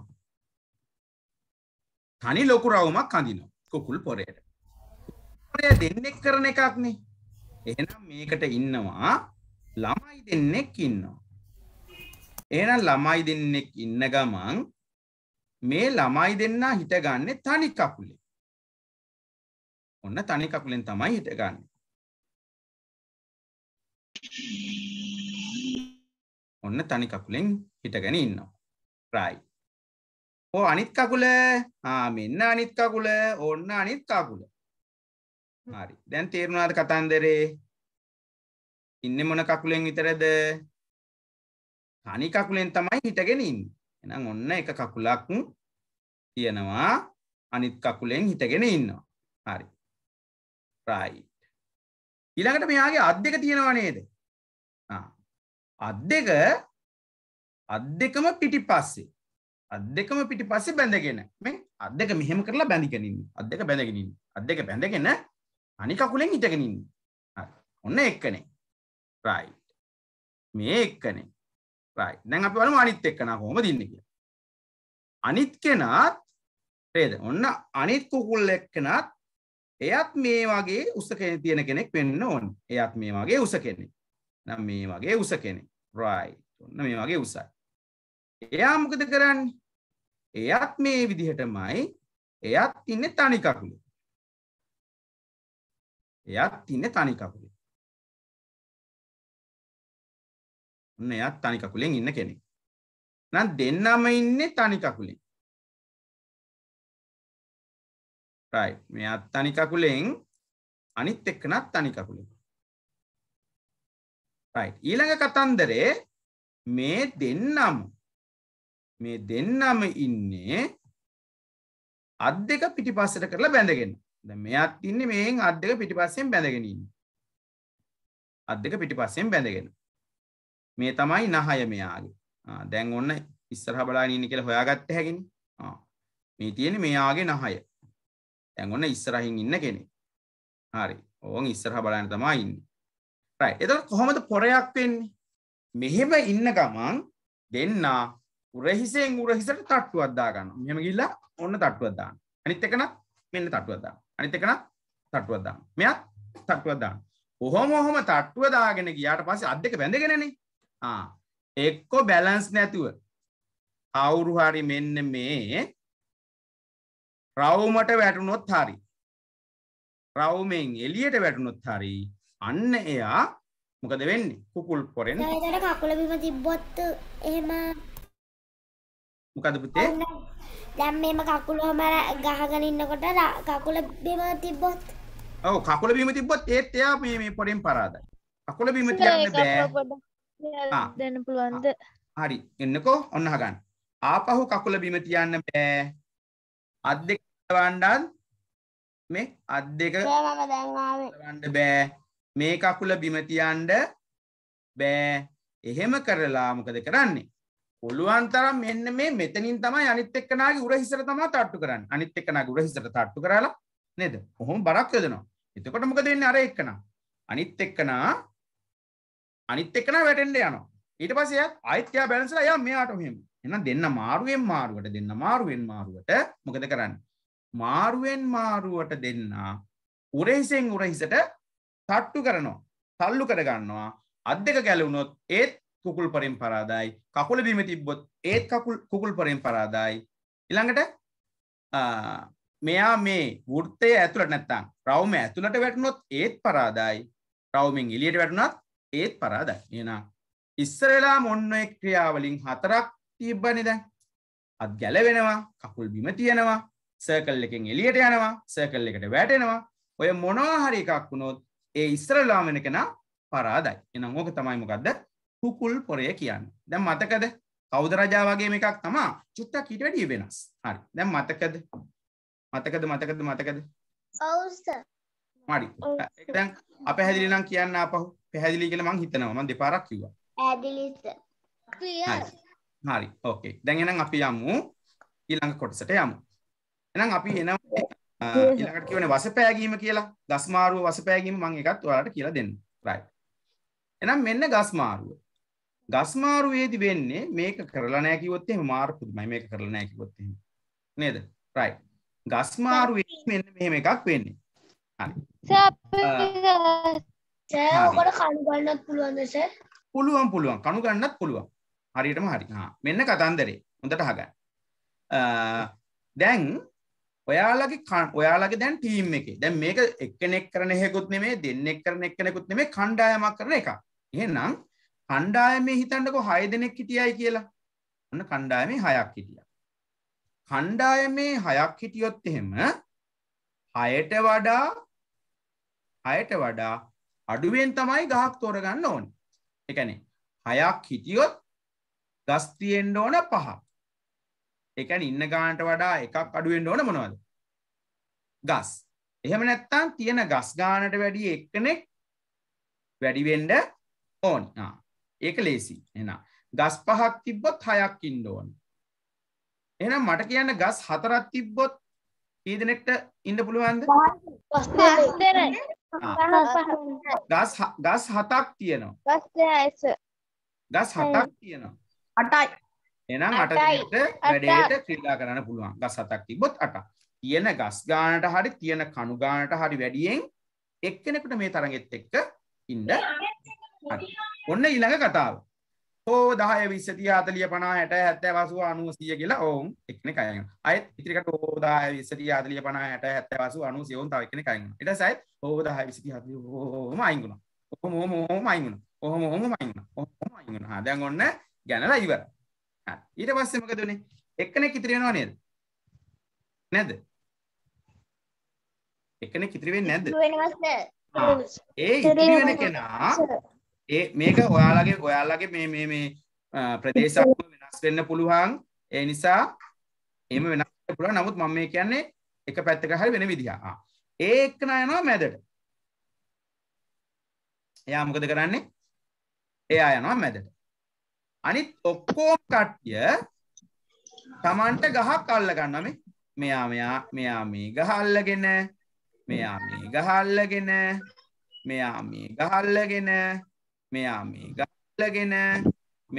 තනි ලොකු රවුමක් අඳිනවා කුකුල් පොරයට පොරය දෙන්නෙක් කරන එකක්නේ එහෙනම් මේකට ඉන්නවා ළමයි දෙන්නෙක් ඉන්නවා එහෙනම් ළමයි දෙන්නෙක් ඉන්න ගමන් මේ ළමයි දෙන්නා හිටගන්නේ තනි කකුලේ ඔන්න තනි කකුලෙන් තමයි හිටගන්න. ඔන්න තනි කකුලෙන් හිටගෙන ඉන්නවා. රයි. ඕ අනිත් කකුල මෙන්න අනිත් කකුල ඔන්න අනිත් කකුල. හරි දැන් තේරුණාද කතන්දරේ ඉන්න මොන කකුලෙන් විතරද තනි කකුලෙන් තමයි හිටගෙන ඉන්නේ. එහෙනම් ඔන්න එක කකුලක් තියෙනවා අනිත් කකුලෙන් හිටගෙන ඉන්නවා. හරි. රයි ඉළඟට මෙයාගේ අත් දෙක තියෙනවා නේද අත් දෙක අත් දෙකම පිටි පස්සේ අත් දෙකම පිටි පස්සේ බැඳගෙන මේ අත් දෙක මෙහෙම කරලා බැඳිගෙනින් අත් දෙක බැඳගෙනින් අත් දෙක බැඳගෙන අනි කකුලෙන් ඉටගෙනින් ඔන්න එක්කනේ රයි මේ එක්කනේ රයි දැන් අපි වලම අනිත් එක්කනා කොහොම දින්න කියලා අනිත් කෙනාත් නේද ඔන්න අනිත් කුකුල් එක්කනත් එයත් මේ වගේ උස කෙනෙක් තියෙන කෙනෙක් වෙන්න ඕන. එයත් මේ වගේ උස කෙනෙක්. නම් මේ වගේ උස කෙනෙක්. right. ඔන්න මේ වගේ උසයි. එයා මොකද කරන්නේ? එයත් මේ විදිහටමයි එයත් ඉන්නේ තනි කකුලේ. එයත් ඉන්නේ තනි කකුලේ. ඔන්න එයත් තනි කකුලෙන් ඉන්න කෙනෙක්. නම් දෙන්නම ඉන්නේ තනි කකුලෙන්. රයි මෙයත් තනිකකුලෙන් අනිත් එක්කනත් තනිකකුලින් ඊළඟ කතන්දරේ මේ දෙන්නම මේ දෙන්නම ඉන්නේ අත් දෙක පිටිපස්සට කරලා බැඳගෙන දැන් මෙයාත් ඉන්නේ මේෙන් අත් දෙක පිටිපස්සෙන් බැඳගෙන ඉන්නේ අත් දෙක පිටිපස්සෙන් බැඳගෙන මේ තමයි නහය මෙයාගේ දැන් ඔන්න ඉස්සරහ බලාගෙන ඉන්නේ කියලා හොයාගත්ත හැකිනේ මේ තියෙන්නේ මෙයාගේ නහය දැන් ඔන්න ඉස්සරහින් ඉන්න කෙනෙක්. හරි. ඕන් ඉස්සරහ බලන්න තමයි ඉන්නේ. රයිට්. එතකොට කොහොමද pore-ක් වෙන්නේ? මෙහෙම ඉන්න ගමන් දෙන්නා උරහිසෙන් උරහිසට තට්ටුවක් දා ගන්නවා. මෙහෙම ගිහිල්ලා ඔන්න තට්ටුවක් දාන්න. අනිත් එකන මෙන්න තට්ටුවක් දාන්න. අනිත් එකන තට්ටුවක් දාන්න. මෙයා තට්ටුවක් දාන්න. ඔහොම ඔහොම තට්ටුව දාගෙන ගියාට පස්සේ අත් දෙක බැඳගෙනනේ. ආ. එක්කෝ බැලන්ස් නැතුව කවුරු හරි මෙන්න මේ රවුමට වැටුණොත් හරි රවුමෙන් එලියට වැටුණොත් හරි අන්න එයා මොකද වෙන්නේ කුකුල් පොරෙන් දට කකුල බිම තිබ්බොත් එහෙම මොකද පුතේ දැන් මේම කකුල හමර ගහගෙන ඉන්නකොට කකුල බිම තිබ්බොත් ඔව් කකුල බිම තිබ්බොත් ඒත් එයා මේ මේ පොරෙන් පරාදයි කකුල බිම තියන්න බෑ දෙන්න පුළුවන්ද හරි එන්නකෝ ඔන්න අහගන්න ආපහු කකුල බිම තියන්න බෑ අත් දෙක වණ්ඩත් මේ අත් දෙක වණ්ඩ බෑ මේ කකුල බිම තියන්න බෑ එහෙම කරලා මොකද කරන්නේ පුළුවන් තරම් මෙන්න මේ මෙතනින් තමයි අනිත් එක්කනාගේ උර හිසට තමයි තට්ටු කරන්නේ අනිත් එක්කනාගේ උර හිසට තට්ටු කරලා නේද කොහොම බරක් යොදනවා එතකොට මොකද වෙන්නේ අර එක්කනා අනිත් එක්කනා අනිත් එක්කනා වැටෙන්න යනවා ඊට පස්සේ එයාත් ආයත්‍ය බැලන්ස්ලා එයා මෙයාට මෙහෙම එහෙනම් දෙන්න මාරුවෙන් මාරුවට දෙන්න මාරුවෙන් මාරුවට මොකද කරන්නේ? මාරුවෙන් මාරුවට දෙන්න උරහිසෙන් උරහිසට තට්ටු කරනවා. තල්ලු කර ගන්නවා. අත් දෙක ගැලවුණොත් ඒත් කුකුල් පරම්පරාදයි. කකුල බිම තිබ්බොත් ඒත් කකුල් කුකුල් පරම්පරාදයි. ඊළඟට මෙයා මේ වෘත්තය ඇතුළට නැත්තම් රවුම ඇතුළට වැටුණොත් ඒත් පරාදයි. රවුමෙන් එළියට වැටුණත් ඒත් පරාදයි. එහෙනම් ඉස්සර වෙලා මොන්න ඔය ක්‍රියාවලින් හතරක් තිබ්බනි දැන් අත් ගැලවෙනවා කකුල් බිම තියෙනවා සර්කල් එකෙන් එලියට යනවා සර්කල් එකට වැටෙනවා ඔය මොනවාහරි එකක් වුණොත් ඒ ඉස්සරලාමෙන කෙනා පරාදයි එනම් ඕක තමයි මොකක්ද හුකුල් පොරය කියන්න දැම් මතකද කෞද රජා වගේ එකක් තමා චුත්තක් හිට වැඩිය වෙනස් හරි දැම් මතකද මතකද මතකද මතකද මඩි දැන් අප හැදිලි නම් කියන්න අපහු පැහැදිලි කියෙන මං හිතනවා මන් දෙපාරක් කිවා ඇදිලි හරි ඕකේ දැන් එහෙනම් අපි යමු ඊළඟ කොටසට යමු එහෙනම් අපි එනවා ඊළඟට කියවනේ වසපෑගීම කියලා ගස්මාරුව වසපෑගීම මම එකත් ඔයාලට කියලා දෙන්න right එහෙනම් මෙන්න ගස්මාරුව ගස්මාරුවේදී වෙන්නේ මේක කරලා නැහැ කිව්වොත් එහෙම මාරු පුදුමයි මේක කරලා නැහැ කිව්වොත් එහෙම නේද right ගස්මාරුවේදී මෙන්න මෙහෙම එකක් වෙන්නේ හරි සර් ඔකට කණු ගන්නත් පුළුවන්ද සර් පුළුවන් පුළුවන් කණු ගන්නත් පුළුවන් හරියටම හරි මෙන්න කතන්දරේ හොඳට හගන්න දැන් ඔයාලගේ ඔයාලගේ දැන් ටීම් එක දැන් මේක එක්කෙනෙක් කරන හෙකුත් නෙමේ දෙන්නෙක් කරන එක්කෙනෙකුත් නෙමේ කණ්ඩායමක් කරන එක එහෙනම් කණ්ඩායමේ හිතන්නකො හය දෙනෙක් හිටියයි කියලා ඔන්න කණ්ඩායමේ හයක් හිටියා කණ්ඩායමේ හයක් හිටියොත් එහෙම හයට වඩා හයට වඩා අඩුවෙන් තමයි ගහක් තෝරගන්න ඕන එකනේ හයක් හිටියොත් ගස්තියෙන්ට ඕන පහ එකැන ඉන්න ගානට වඩා එකක් අඩුවෙන්ට ඕන මොනවද ගස් එහෙම නැත්තම් තියෙන ගස් ගානට වැඩිය එක්කනෙක් වැඩිවෙන්ඩ ඕන ඒක ලේසි එන ගස් පහක් තිබ්බොත් හයක් ඉන්න ඕන එනම් මට කියන්න ගස් හතරත් තිබ්බොත් ඊදනෙක්ට ඉන්න පුළුවන්ද ගස් හතක් තියෙනවා ගස් හතක් තියෙනවා අටයි එනම් අට වැඩේට ක්‍රීඩා කරන්න පුළුවන් ගස් හතක් තිබොත් අට තියෙන ගස් ගානට හරි තියෙන කණු ගානට හරි වැඩියෙන් එක්කෙනෙකුට මේ තරගෙත් එක්ක ඉන්න ඔන්න ඊළඟ කතාව හෝ දහය විස්සතිය අතලිය පනා හැට හැත්තෑ වසුව අනුවසිය කියලා ඔවුන් එකන කයන අයත් ඉතිරිකට හෝදාය විස්සතිය අතලිය පනා හැට හැත්තෑ වසු අනු සයෝන් තවක්න කයන්න එට සයි හෝදාහ විසිති හත හෝම අයිගුණ ඔහොම හෝම අයිගුණ ඔහොම හොම මයින්න ඔහොම අයිගුණ හදැන් ඔන්න ගණනලා ඉවරයි. හරි. ඊට පස්සේ මොකද උනේ? එක්කෙනෙක් ඉතිරි වෙනව නේද? නැද්ද? එක්කෙනෙක් ඉතිරි වෙන්නේ නැද්ද? වෙනවා සර්. ඒ ඉතිරි වෙන කෙනා ඒ මේක ඔයාලගේ ඔයාලගේ මේ මේ මේ ප්‍රදේශ අනුව වෙනස් වෙන්න පුළුවන්. ඒ නිසා එහෙම වෙනස් වෙන්න පුළුවන්. නමුත් මම මේ කියන්නේ එක පැත්තක හරි වෙන විදිහ. ආ. ඒ එක්කෙනා යනවා මැදට. එයා මොකද කරන්නේ? එයා යනවා මැදට. අනිත් ඔක්කෝම කට්ටිය තමන්ට ගහක් අල්ලගන්නම මෙයා මෙයා මෙයා මේ ගහල්ලගෙන මෙයා මේ ගහල්ලගෙන මෙයා මේ ගහල්ලගෙන මෙයා මේ ගහල්ලගෙන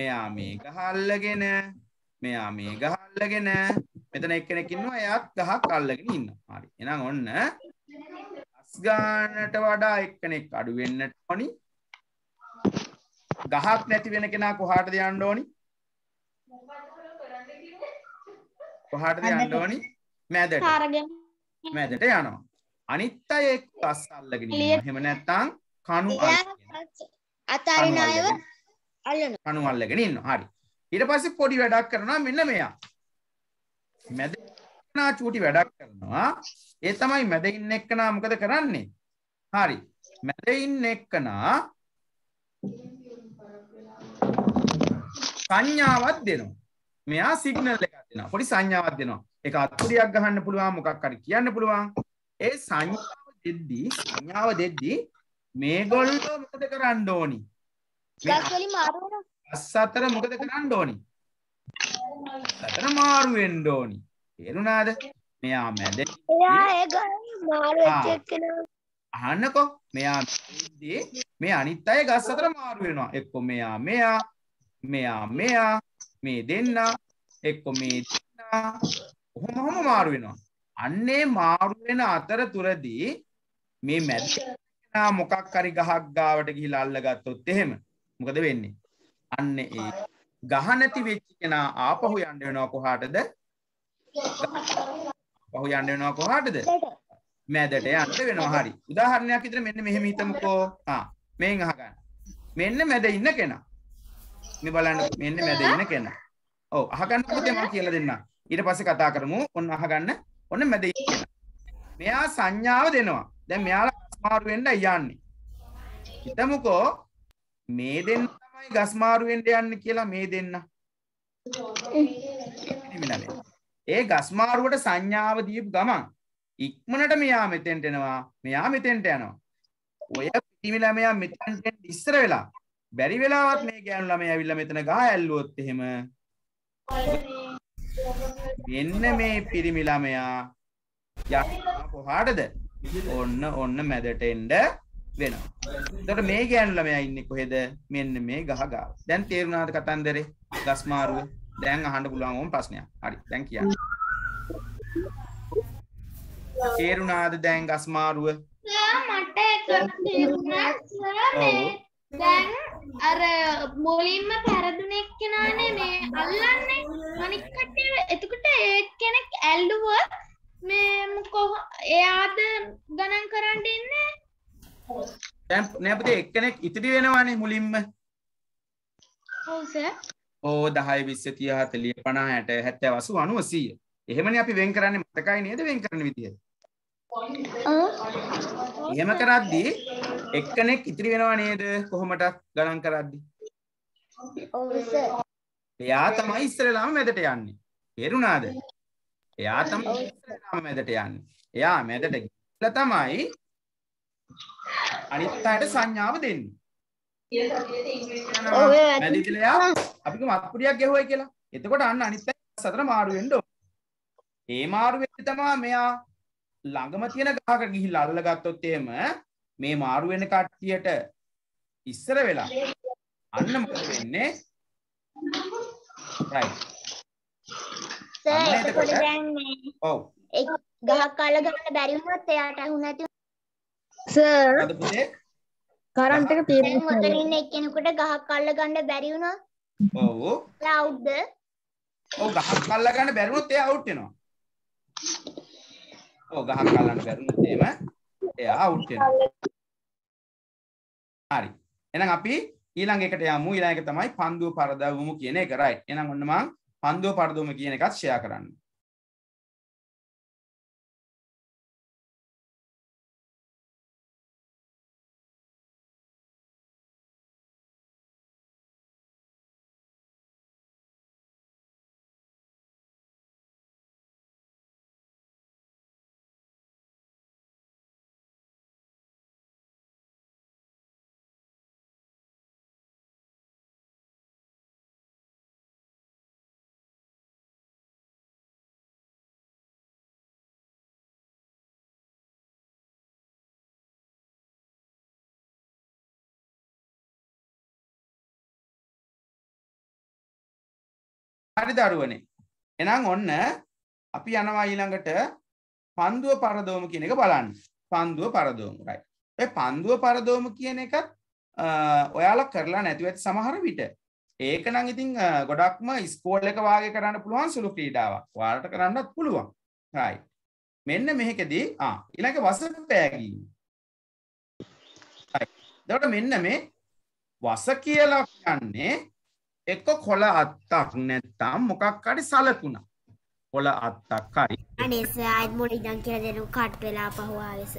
මෙයා මේ ගහල්ලගෙන මෙයා මේ ගහල්ලගෙන මෙතන එක්කෙනෙක් ඉන්නවා එයාත් ගහක් අල්ලගෙන ඉන්නවා හරි එහෙනම් ඔන්න අස්ගානට වඩා එක්කෙනෙක් අඩු වෙන්නට ඕනි ගහක් නැති වෙන කෙනා කොහාටද යන්න ඕනි? කොහාටද යන්න ඕනි? මැදට. මැදට යනවා. අනිත් අය එක්ක අස් අල්ලගෙන ඉන්නවා. එහෙම නැත්නම් කණු අතරින් අයව අල්ලනවා. කණු අල්ලගෙන ඉන්නවා. හරි. ඊට පස්සේ පොඩි වැඩක් කරනවා මෙන්න මෙයා. මැද එක්කනා චූටි වැඩක් කරනවා ඒ තමයි මැද ඉන්න එක්කනා මොකද කරන්නේ හරි මැද ඉන්න එක්කනා සංඥාවක් දෙනවා. මෙයා සිගනල් එකක් දෙනවා. පොඩි සංඥාවක් දෙනවා. ඒක අත්පුඩියක් ගහන්න පුළුවන් මොකක් හරි කියන්න පුළුවන්. ඒ සංඥාව දෙද්දී සංඥාව දෙද්දී මේගොල්ලෝ මොකද කරන්න ඕනි? පස් අතර මොකද කරන්න ඕනි? අතර මාරු වෙන්න ඕනි. තේරුණාද? මෙයා මැද එයා ඒ ගන්න මාරු වෙච්ච එක්කෙනා අහන්නකෝ මෙයා මේ අනිත් අය ගස් අතර මාරු වෙනවා එක්කෝ මෙයා මෙයා මෙයා මෙයා මේ දෙන්න එක්කො මේ ඔහොම හොම මාරු වෙනවා. අන්නේ මාරුවෙන අතර තුරදී මේ මැදනා මොකක් කරි ගහක් ගාවට ගිහිලා අල්ලගත්තොත් එහෙම මොකද වෙන්නේ? අන්න ඒ ගහ නැති වෙච්ච කෙනා ආපහු යන්න වෙනවා කොහාටද? ආපහු යන්න වෙනවා කොහාටද? මැදට යන්න වෙනවා හරි. උදාහරණයක් විදිහට මෙන්න මෙහෙම හිතමුකෝ. ආ මෙන් අහගන්න. මෙන්න මැද ඉන්න කෙනා මේ බලන්න මෙන්න මැද ඉන්න කෙනා. ඔව් අහගන්න පුතේ මම කියලා දෙන්නම්. ඊට පස්සේ කතා කරමු. ඔන්න අහගන්න. ඔන්න මැද මෙයා සංඥාව දෙනවා. දැන් මෙයාලා ගස්මාරු වෙන්න යන්නේ. හිතමුකෝ මේ දෙන්න තමයි ගස්මාරු වෙන්න යන්නේ කියලා මේ දෙන්න. ඒ ගස්මාරුවට සංඥාව දීපු ගමන් ඉක්මනට මෙයා මෙතෙන්ට එනවා. මෙයා මෙතෙන්ට යනවා. ඔය පිටිමිලා මෙයා මෙතෙන්ට ඉස්සර වෙලා බැරි වෙලාවත් මේ ගෑනු ළමයා ඇවිල්ලා මෙතන ගහ ඇල්ලුවොත් එහෙම මෙන්න මේ පිරිමි ළමයා කොහාටද ඔන්න ඔන්න මැදට එන්න වෙනවා. එතකොට මේ ගෑනු ළමයා ඉන්නේ කොහෙද? මෙන්න මේ ගහ ගාව. දැන් තේරුණාද කතන්දරේ? ගස් මාරුව. දැන් අහන්න පුළුවන් ඕම් ප්‍රශ්නයක්. හරි. දැන් කියන්න. තේරුණාද දැන් ගස් මාරුව? සර් මට එක තේරුණා සර් මේ දැන් අර මුලින්ම පැරදුන එක්කෙනානේ මේ අල්ලන්නේ අනික් කට්ටිය එතකොට ඒ කෙනෙක් ඇල්ලුවොත් මේ කොහ එයාද ගණන් කරන්න ඉන්නේ දැන් නෑ පුතේ එක්කෙනෙක් ඉතිරි වෙනවානේ මුලින්ම ඔව් සර් ඕ 10 20 30 40 50 60 70 80 90 100 එහෙමනේ අපි වෙන් කරන්නේ මතකයි නේද වෙන් කරන විදිය එහෙම කරද්දී එක්කනෙක් ඉතිරි වෙනවා නේද කොහොමටත් ගණන් කරද්දි එයා තමයි ඉස්සරලාම මැදට යන්නේ තේරුණාද එයා තමයි ඉස්සරලාම මැදට යන්නේ එයා මැදට ගිහලා තමයි අනිත් අයට සංඥාව දෙන්නේ මැදි කියලා අපි කොහොම අත්පුඩියක් ගෙවුවයි කියලා එතකොට අන්න අනිත් අය සතර මාරු වෙන්න ඕනේ ඒ මාරු වෙද්දී තමයි මෙයා ළඟම තියෙන ගහකට ගිහිල්ලා අල්ලගත්තොත් එහෙම මේ මාරු වෙන කට්ටියට ඉස්සර වෙලා අන්න මොකද වෙන්නේ? right. සර් එතකොට දැන් මේ ඔව් ගහක් කාලා ගන්න බැරි වුණොත් එයාට අහු නැති සර් අද පුතේ කරන්ට් එක තියෙනවා. දැන් ඔතන ඉන්න එක්කෙනෙකුට ගහක් අල්ල ගන්න බැරි වුණා. ඔව්. එයා අවුට්ද? ඔව් ගහක් අල්ල ගන්න බැරි වුණොත් එයා අවුට් වෙනවා. ඔව් ගහක් අල්ලන්න බැරි වුණොත් එහෙම එයා අවුට් වෙනවා. හරි. එහෙනම් අපි ඊළඟ එකට යමු. ඊළඟ එක තමයි පන්දුව පරදවමු කියන එක. රයිට්. එහෙනම් ඔන්න මම පන්දුව පරදවමු කියන එකත් ෂෙයා කරන්න. හරි දරුවනේ එනම් ඔන්න අපි යනවා ඊළඟට පන්දුව පරදෝම කියන එක බලන්න පන්දුව පරදෝම රයි ඔය පන්දුව පරදෝම කියන එකත් ඔයාලා කරලා නැතිව ඇති සමහර විට ඒක නම් ඉතින් ගොඩක්ම ස්කෝල් එක වාගේ කරන්න පුළුවන් සුළු ක්‍රීඩාවක්. ඔයාලට කරන්නත් පුළුවන්. right. මෙන්න මෙහෙකදී ආ ඊළඟ වස පෑගීම. right. එතකොට මෙන්න මේ වස කියලා කියන්නේ එක්ක කොළ අත්තක් නැත්තම් මොකක් හරි සලකුණා. කොළ අත්තක් හරි. අනේ සර් මුල ඉඳන් කියලා දෙනු කට් වෙලා පහුව ආවස.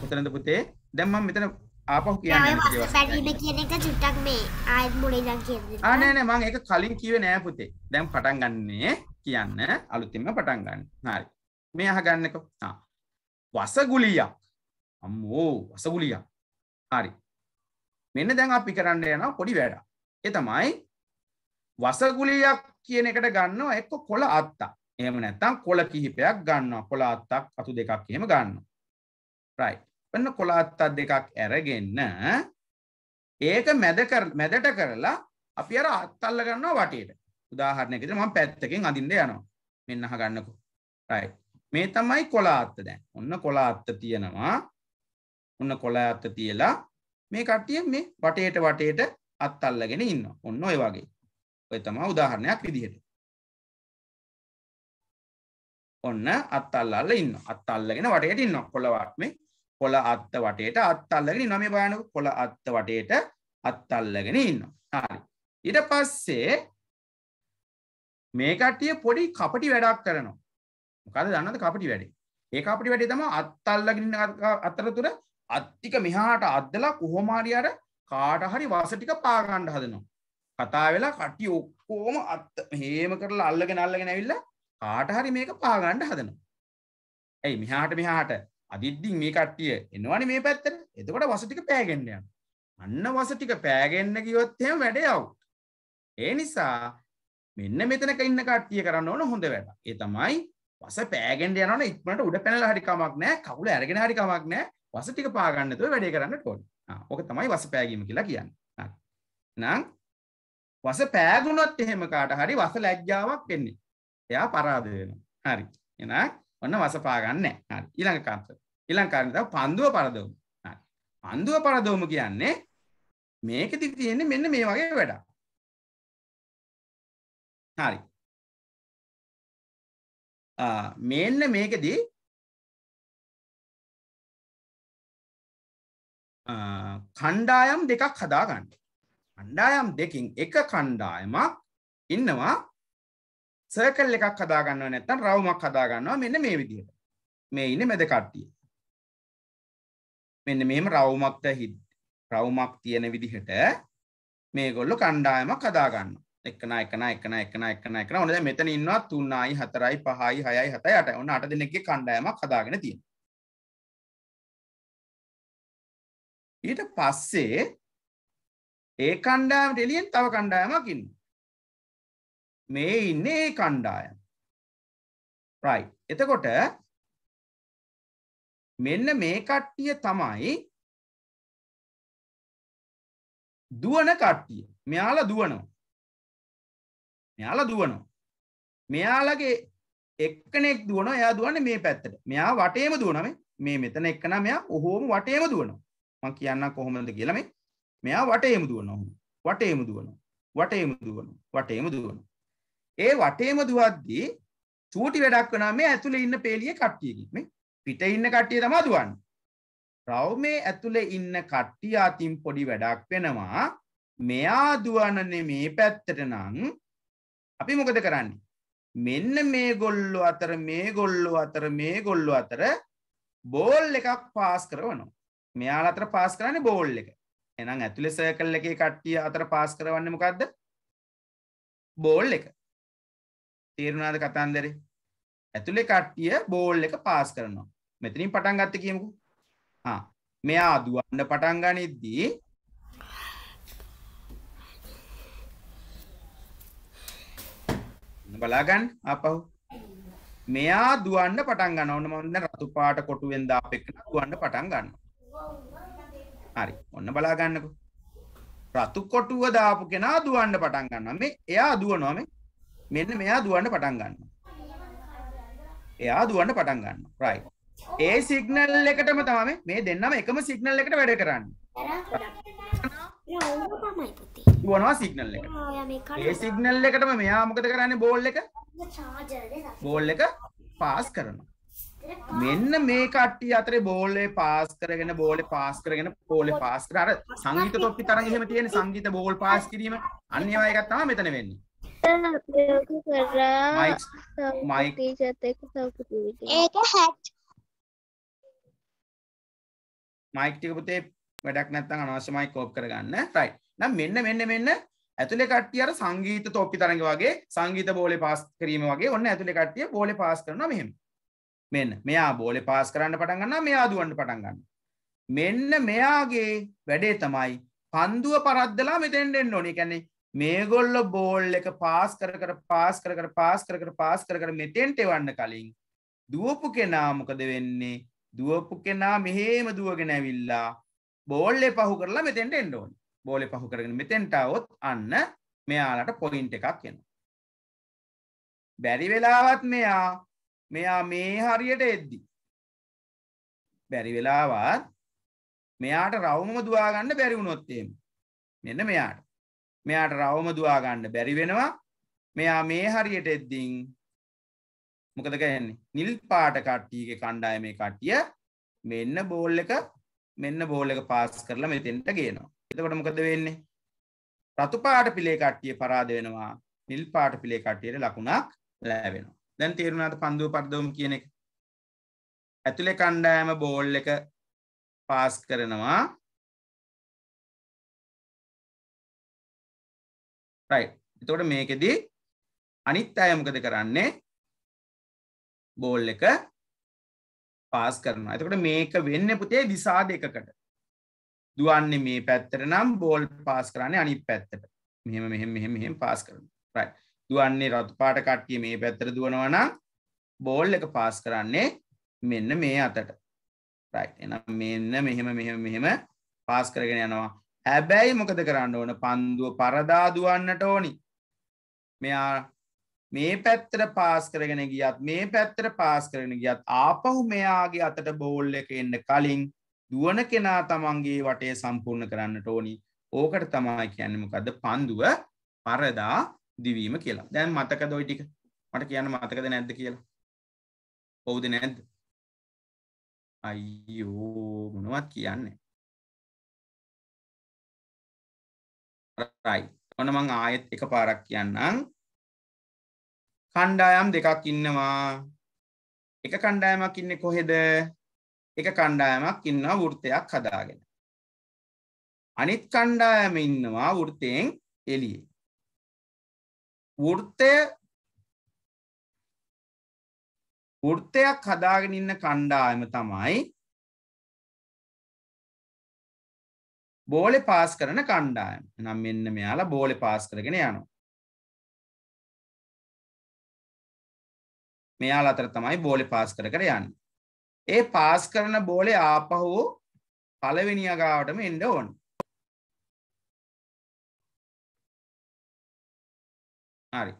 කොතනද පුතේ? දැන් මම මෙතන ආපහු කියන්නේ නැහැ. පැටීම කියන එක චුට්ටක් මේ ආයෙත් මුල ඉඳන් කියන්නේ. ආ නෑ නෑ මම ඒක කලින් කිව්වේ නෑ පුතේ. දැන් පටන් ගන්නනේ කියන්න අලුතින්ම පටන් ගන්න. හරි. මේ අහගන්නකෝ. ආ. වසගුලියක්. අම්මෝ වසගුලියක්. හරි. මෙන්න දැන් අපි කරන්න යනවා පොඩි වැඩක්. ඒ තමයි වසගුලියක් කියන එකට ගන්නවා එක්ක කොළ අත්තා එහෙම නැත්තම් කොළ කිහිපයක් ගන්නවා කොළ අත්තක් අතු දෙකක් එහෙම ගන්නවා right වෙන කොළ අත්තක් දෙකක් අරගෙන ඒක මැද මැදට කරලා අපි අර අත්තල්ල ගන්නවා වටේට උදාහරණයක් විදිහට මම පැත්තකින් අදින්න යනවා මෙන්න අහ ගන්නකෝ right මේ තමයි කොළ අත්ත දැන් ඔන්න කොළ අත්ත තියෙනවා ඔන්න කොළ අත්ත තියලා මේ කට්ටිය මේ වටේට වටේට අත්තල්ලගෙන ඉන්න ඔන්න ඔය වගේ ඔය තමා උදාහරණයක් විදිහට ඔන්න අත්තල්ලල්ල ඉන්න අත්තල්ලගෙන වටේට ඉන්න කොළවත්ම කොළ අත්ත වටේට අත්තල්ලගෙන නම බයනක කොළ අත්ත වටේට අත්තල්ලගෙන ඉන්න හරි ඉට පස්සේ මේ කට්ටිය පොඩි කපටි වැඩක් කරනවා මොකද දන්නද කපටි වැඩේ ඒ අපිට වැඩේ තම අත්තල්ලගෙන අතරතුර අත්තික මෙහාට අදදලා කොහොමාරියට කාට හරි වස ටික පාගණ්ඩ හදනවා. කතා වෙලා කටි ඔක්කෝම අත් හේම කරලා අල්ලග නල්ලග නැවිල්ල කාට හරි මේක පාගණ්ඩ හදනවා. ඇයි මෙහාට මෙහාට අදිද්දිින් මේ කට්ටිය එනවන මේ පැත්තර එතකොට වසටික පෑගෙන්න්නය. අන්න වසටික පෑගෙන්න්න කිවොත්ය වැඩයව්. ඒ නිසා මෙන්න මෙතනක ඉන්න කට්ටිය කරන්න ඕන හොඳ වැඩ ඒ තමයි වස පෑගෙන්ට යන ඉක්මට උඩ පැනල හරිකමක් නෑ කවුල ඇරගෙන හරිකමක් නෑ වසටික පාගන්නතුව වැඩේ කරන්න කොඩ. ඕක තමයි වසපෑගීම කියලා කියන්නේ. එහෙනම් වස පෑගුණොත් එහෙම කාට හරි වස ලැජ්ජාවක් වෙන්නේ. එයා පරාද වෙනවා. හරි. එහෙනම් ඔන්න වස පා ගන්න නැහැ. හරි. ඊළඟ කාර්ය. ඊළඟ කාර්ය තමයි පන්දුව පරදවමු. හරි. පන්දුව පරදවමු කියන්නේ මේකෙදි තියෙන්නේ මෙන්න මේ වගේ වැඩක්. හරි. ආ මෙන්න මේකෙදි කණ්ඩායම් දෙකක් හදාගන්න කණ්ඩායම් දෙකින් එක කණ්ඩායමක් ඉන්නවා සර්කල් එකක් හදාගන්න නැත්තන් රවමක් හදාගන්නවා මෙන්න මේ විදිහට මේ ඉන්න මෙද කට්ටිය මෙන්න මෙම රවමක්ත හිද රවමක් තියෙන විදිහට මේ ගොල්ලො කණ්ඩායමක් හදාගන්න එකන එකන එකන එකන එකන එකන ඔනද මෙතන ඉන්නවා තුන්නයි හතරයි පහයි හයයි හතයි අට ඔන්න අට දෙනෙක්ගේ කණ්ඩායමක් හදාගෙන තියෙන ඊට පස්සේ ඒ කණ්ඩායමට එළියෙන් තව කණ්ඩායමක් ඉන්න. මේ ඉන්නේ ඒ කණ්ඩායම. right. එතකොට මෙන්න මේ කට්ටිය තමයි දුවන කට්ටිය. මෙයාලා දුවනවා. මෙයාලා දුවනවා. මෙයාලගේ එක්කනෙක් දුවනවා. එයා දුවන්නේ මේ පැත්තට. මෙයා වටේම දුවනවා මේ. මේ මෙතන එක්කනා මෙයා ඔහොම වටේම දුවනවා. මං කියන්න කොහොමද කියලා මේ මෙයා වටේම දුවනවා වටේම දුවනවා වටේම දුවනවා වටේම දුවනවා ඒ වටේම දුවද්දී චූටි වැඩක් වුණා මේ ඇතුලේ ඉන්න පේලියේ කට්ටියකින් මේ පිට ඉන්න කට්ටිය තමයි දුවන්නේ රව් මේ ඇතුලේ ඉන්න කට්ටිය අතින් පොඩි වැඩක් වෙනවා මෙයා දුවනනේ මේ පැත්තට නම් අපි මොකද කරන්නේ මෙන්න මේ ගොල්ලෝ අතර මේ ගොල්ලෝ අතර මේ ගොල්ලෝ අතර බෝල් එකක් පාස් කරවනවා මෙයාල අතර පාස් කරන්නේ බෝල් එක එනම් ඇතුළෙ සර්කල් එකේ කට්ටිය අතර පාස් කරවන්න මොකක්ද බෝල් එක තේරුණාද කතන්දරේ ඇතුළේ කට්ටිය බෝල් එක පාස් කරනවා මෙතනින් පටන් ගත්ත කියමුකු මෙයා දුවන්න පටන් ගනිද්දී බලාගන්න අපහු මෙයා දුවන්න පටන් ගන්න ඕන මන්ද රතු පාට කොටුවෙන් දාපෙක්න දුවන්න පටන් ගන්නවා හරි ඔන්න බලා ගන්නකෝ රතු කොටුව දාපු කෙනා දුවන්න පටන් ගන්නවා මේ එයා දුවනවා මේ මෙන්න මෙයා දුවන්න පටන් ගන්නවා එයා දුවන්න පටන් ගන්නවා රයිට් ඒ සිග්නල් එකටම තමයි මේ දෙන්නම එකම සිග්නල් එකට වැඩ කරන්නේ දුවනවා සිග්නල් එකට ඒ සිග්නල් එකටම මෙයා මොකද කරන්නේ බෝල් එක බෝල් එක පාස් කරනවා මෙන්න මේ කට්ටිය අතරේ බෝලේ පාස් කරගෙන බෝලේ පාස් කරගෙන බෝලේ පාස් කර අර සංගීත තොප්පි තරම් එහෙම තියෙන සංගීත බෝල් පාස් කිරීම අන්න ඒවා එකක් තමයි මෙතන වෙන්නේ මයික් ඒක හැට් මයික් ටික පුතේ වැඩක් නැත්නම් අනවශ්‍ය මයික් ඕෆ් කරගන්න රයිට් නම් මෙන්න මෙන්න මෙන්න ඇතුලේ කට්ටිය අර සංගීත තොප්පි තරඟ වගේ සංගීත බෝලේ පාස් කිරීම වගේ ඔන්න ඇතුලේ කට්ටිය බෝලේ පාස් කරනවා මෙහෙම මෙන්න මෙයා බෝලෙ පාස් කරන්න පටන් ගන්න මෙයා දුවන්න පටන් ගන්න මෙන්න මෙයාගේ වැඩේ තමයි පන්දුව පරද්දලා මෙතෙන්ටෙන්න්න ඕනේ කැන්නේ මේගොල්ල බෝල් එක පාස් කර කර පාස් කර කර පාස් කර කර පාස් කර කර මෙතෙන්ට එවන්න කලින් දුවපු කෙනා මොකද වෙන්නේ දුවපු කෙනා මෙහෙම දුවගෙන ඇවිල්ලා බෝල්ලෙ පහු කරලා මෙතෙන්ට එන්න ඕනි බෝලෙ පහු කරගෙන මෙතෙන්ටවොත් අන්න මෙයාලට පොයින්ට එකක් එනවා බැරි වෙලාවත් මෙයා මෙයා මේ හරියට එද්දි. බැරි වෙලාවත් මෙයාට රවමම දවාගන්න බැරි වුණොත්තේම මෙන්න මෙයාට මෙයාට රවම දවාගන්න බැරි වෙනවා මෙයා මේ හරියට එද්දිං මොකද ගැන්නේ නිල් පාට කට්ටියගේ කණ්ඩාය මේ කට්ටිය මෙන්න බෝල් එක මෙන්න බෝල එක පාස් කරලා මෙතෙන්ට ගේනවා එතකොට මොකද වෙන්නේ රතු පාට පිළේ කට්ටිය පරාද වෙනවා නිල් පාට පිළේ කට්ටියට ලකුණක් ලෑවෙනවා දැන් තේරුණාට පන්දුව පටදවම කියන එක ඇතුළෙ කණ්ඩෑම බෝල් එක පාස් කරනවා එතකොට මේකෙදී අනිත් අයමකද කරන්නේ බෝල් එක පාස් කරනවා එතකොට මේක වෙන්න පුතේ දිසා දෙකකට දුවන්නේ මේ පැත්තට නම් බෝල් පාස් කරන්නේ අනිත් පැත්තට මෙහෙම මෙහෙම මෙහෙම මෙහෙම පාස් කරනවා රයිට් දුවන්නේ රතුපාට කට්ටිය මේ පැත්තර දුවනවනම් බෝල් එක පාස් කරන්නේ මෙන්න මේ අතට එනම් මෙන්න මෙහෙම මෙහෙම මෙහෙම පාස් කරගෙන යනවා හැබැයි මොකද කරන්න ඕන පන්දුව පරදා දුවන්නට ඕනි මෙයා මේ පැත්තර පාස් කරගෙන ගියත් මේ පැත්තර පාස් කරගෙන ගියත් ආපහු මෙයාගේ අතට බෝල් එක එන්න කලින් දුවන කෙනා තමන්ගේ වටේ සම්පූර්ණ කරන්න ටෝනි ඕකට තමයි කියන්නමකද පන්දුව පරදා දිවීම කියලා දැන් මතක දොයි ටික මට කියන්න මතකද නැද්ද කියලා ඔවුද නැද්ද අයියෝ මොනවත් කියන්නේ රයි ඔන්න මං ආයෙත් එක පාරක් කියන්නම් කණ්ඩායම් දෙකක් ඉන්නවා එක කණ්ඩායමක් ඉන්න කොහෙද එක කණ්ඩායමක් ඉන්නවා වෘත්තයක් හදාගෙන අනිත් කණ්ඩායම ඉන්නවා වෘත්තයෙන් එළියේ වෘත්තය වෘත්තයක් හදාගෙන ඉන්න කණ්ඩායම තමයි බෝලෙ පාස් කරන කණ්ඩායම නම් මෙන්න මෙයාලා බෝලෙ පාස් කරගෙන යනවා මෙයාල අතර තමයි බෝලෙ පාස් කර කර යන්න ඒ පාස් කරන බෝලෙ ආපහු පලවෙනිියගාවටම එන්ඩ ඕන්න හරි.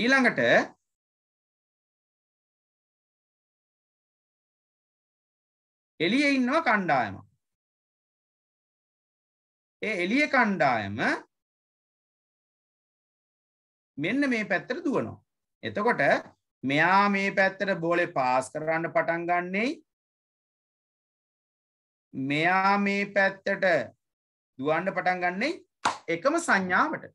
ඊළඟට එළියේ ඉන්නවා කණ්ඩායම. ඒ එළිය කණ්ඩායම මෙන්න මේ පැත්තට දුවනවා. එතකොට මෙයා මේ පැත්තට බෝලේ පාස් කරන්න පටන් ගන්නේ මෙයා මේ පැත්තට දුවන්න පටන් ගන්නේ එකම සංඥාවට.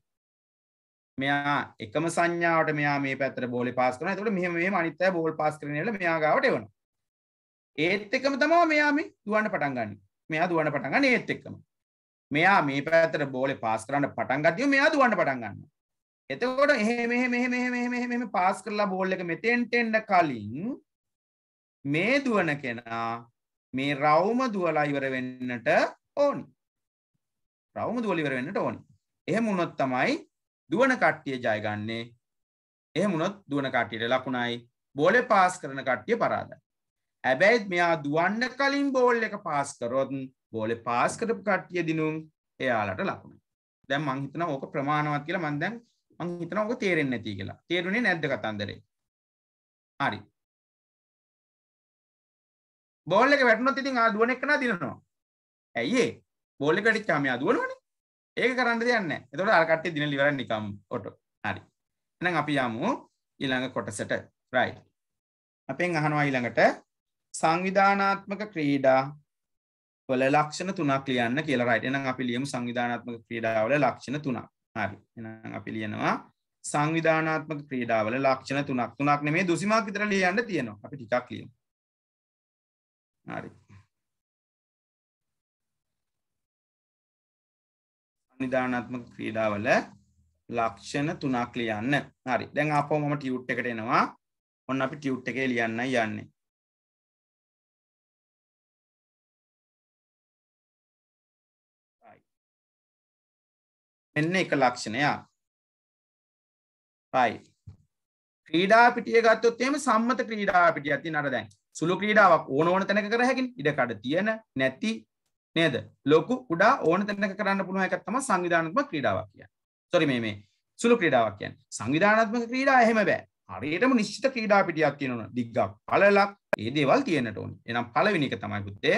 මෙයා එකම සංඥාවට මෙයා මේ පැත්තට බෝලේ පාස් කරනවා. එතකොට මෙහෙම මෙහෙම අනිත් අය බෝල් පාස් කරන වෙලාව මෙයා ගාවට එවනවා. ඒත් එකම තමයි මෙයා මේ දුවන්න පටන් ගන්නෙ. මෙයා දුවන්න පටන් ගන්න ඒත් එක්කම. මෙයා මේ පැත්තට බෝලේ පාස් කරන්න පටන් ගත්තොත් මෙයා දුවන්න පටන් ගන්නවා. එතකොට එහෙම එහෙම එහෙම එහෙම එහෙම එහෙම එහෙම පාස් කරලා බෝල් එක මෙතෙන්ට එන්න කලින් මේ දුවන කෙනා මේ රවුම දුවලා ඉවර වෙන්නට ඕනි. රවුම දුවලා ඉවර වෙන්නට ඕනි. එහෙම වුණොත් තමයි දුවන කට්ටිය ජයගන්නේ එහෙමුණොත් දුවන කට්ටියට ලකුණයි බෝලෙ පාස් කරන කට්ටිය පරාදයි. ඇබැයිත් මෙයා දුවන්න කලින් බෝල් එක පාස් කරොත් බෝලෙ පාස් කරපු කට්ටිය දිනුම් එයාලට ලකුණ. දැම් මංහිතන ඕක ප්‍රමාණවත් කියලා මන්දැන් මංහිතන ඕක තේරෙන් නැති කියලා තේරුණේ නැද්ද කතන්දරේ. හරි. බෝල්ලක වැටනොත් ඉතින් ආදුවනෙක්න දිනවා. ඇයිඒ බෝල්ලකටච්චාමයා දුවනුවනේ ඒක කරන්න දෙයන්න එතකොට අර කට්ටිය දින ඉවරයි නිකම් ඔටෝ හරි එහෙනම් අපි යමු ඊළඟ කොටසට right අපෙන් අහනවා ඊළඟට සංවිධානාත්මක ක්‍රීඩා වල ලක්ෂණ තුනක් ලියන්න කියලා right එහෙනම් අපි ලියමු සංවිධානාත්මක ක්‍රීඩා වල ලක්ෂණ තුනක් හරි එහෙනම් අපි ලියනවා සංවිධානාත්මක ක්‍රීඩාවල ලක්ෂණ තුනක් තුනක් නෙමේ දුසිමක් විතර ලියන්න තියෙනවා අපි ටිකක් ලියමු හරි නිධානත්මක ක්‍රීඩාවල ලක්ෂණ තුනක් ලියන්න හරි දැන් අපෝ මම ටියුට් එකට එනවා ඔන්න අපි ටියුට් එකේ ලියන්න යන්නේ මෙන්න එක ලක්ෂණයා පයි ක්‍රීඩා පිටිය ගත්තොත් එහෙම සම්මත ක්‍රීඩා පිටියක් තියෙන අර දැන් සුළු ක්‍රීඩාවක් ඕන ඕන තැනක කර හැකිනේ ඉඩකඩ තියෙන නැති නේද ලොකු කුඩා ඕන තැනක කරන්න පුළුවන් එකක් තමයි සංවිධානාත්මක ක්‍රීඩාවක් කියන්නේ. සෝරි මේ මේ සුළු ක්‍රීඩාවක් කියන්නේ. සංවිධානාත්මක ක්‍රීඩා එහෙම බෑ. හරියටම නිශ්චිත ක්‍රීඩා පිටියක් තියෙනවා. දිග්ගක්, පළලක්, ඒ දේවල් තියෙන්නට ඕනේ. එහෙනම් පළවෙනි එක තමයි පුතේ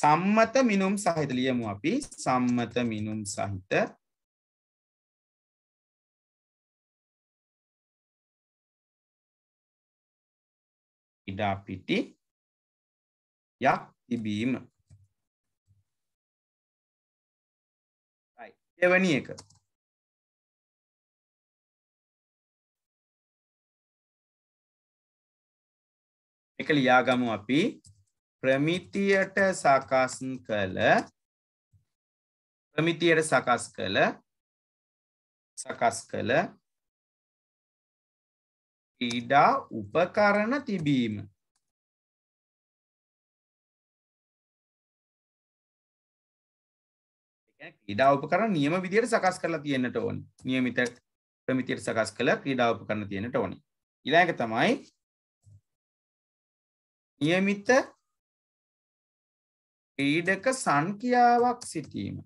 සම්මත මිනුම් සහිත ලියමු අපි සම්මත මිනුම් සහිත ඉඩා පිටි යක් තිබීම එවැනි එක එක ලියාගමු අපි ප්‍රමිතියට සකස් කළ ප්‍රමිතියට සකස් කළ සකස් කළ ක්‍රීඩා උපකරණ තිබීම ක්‍රීඩා උපකරණ නියම විදියට සකස් කරලා තියෙන්නට ඕනි නියමිත ප්‍රමිතියට සකස් කළ ක්‍රීඩා උපකරණ තියෙන්නට ඕනි ඊළඟ තමයි නියමිත ක්‍රීඩක සංඛ්‍යාවක් සිටීම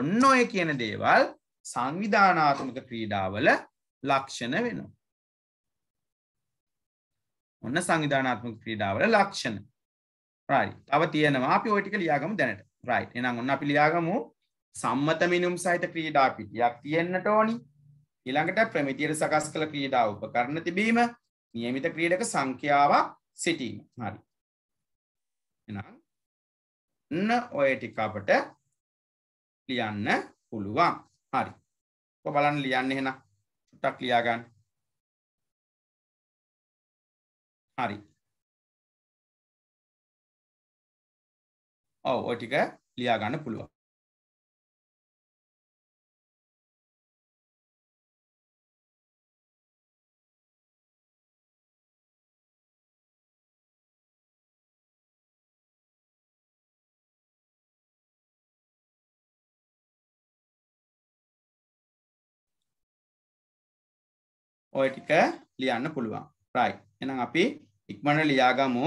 ඔන්න ඔය කියන දේවල් සංවිධානාත්මක ක්‍රීඩාවල ලක්ෂණ වෙනවා. ඔන්න සංවිධානාත්මක ක්‍රීඩාවල ලක්ෂණ රයි තව තියෙනවා අපි ඔටික ලියාගම දැනට රයි එනම් ඔන්න අපි ලියාගමු සම්මත මිනුම් සහිත ක්‍රීඩා පිටියක් තියෙන්න්නට ඕනි ඊළඟට ප්‍රමිතියට සකස් කළ ක්‍රීඩා උපකරණ තිබීම නියමිත ක්‍රීඩක සංඛ්‍යාවක් සිටීම හරි එනම් ඔය ටික අපට ලියන්න පුළුවන් හරි බලන්න ලියන්න එහෙනම් ටක් ලියාගන්න හරි ඔව් ඔය ටික ලියාගන්න පුළුවන් ඔය ටික ලියන්න පුළුවන් රයි එනම් අපි ඉක්මන ලියාගමු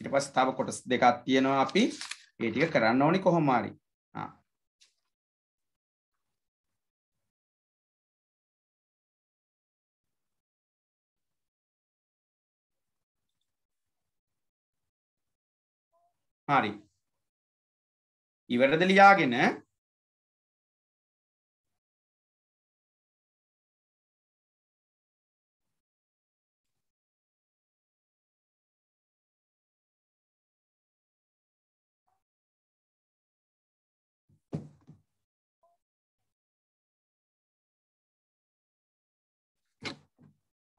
ඉට පස් තව කොටස් දෙකක් තියෙනවා අපි ඒටික කරන්න ඕනි කොහොමාරි හරි ඉවරද ලියාගෙන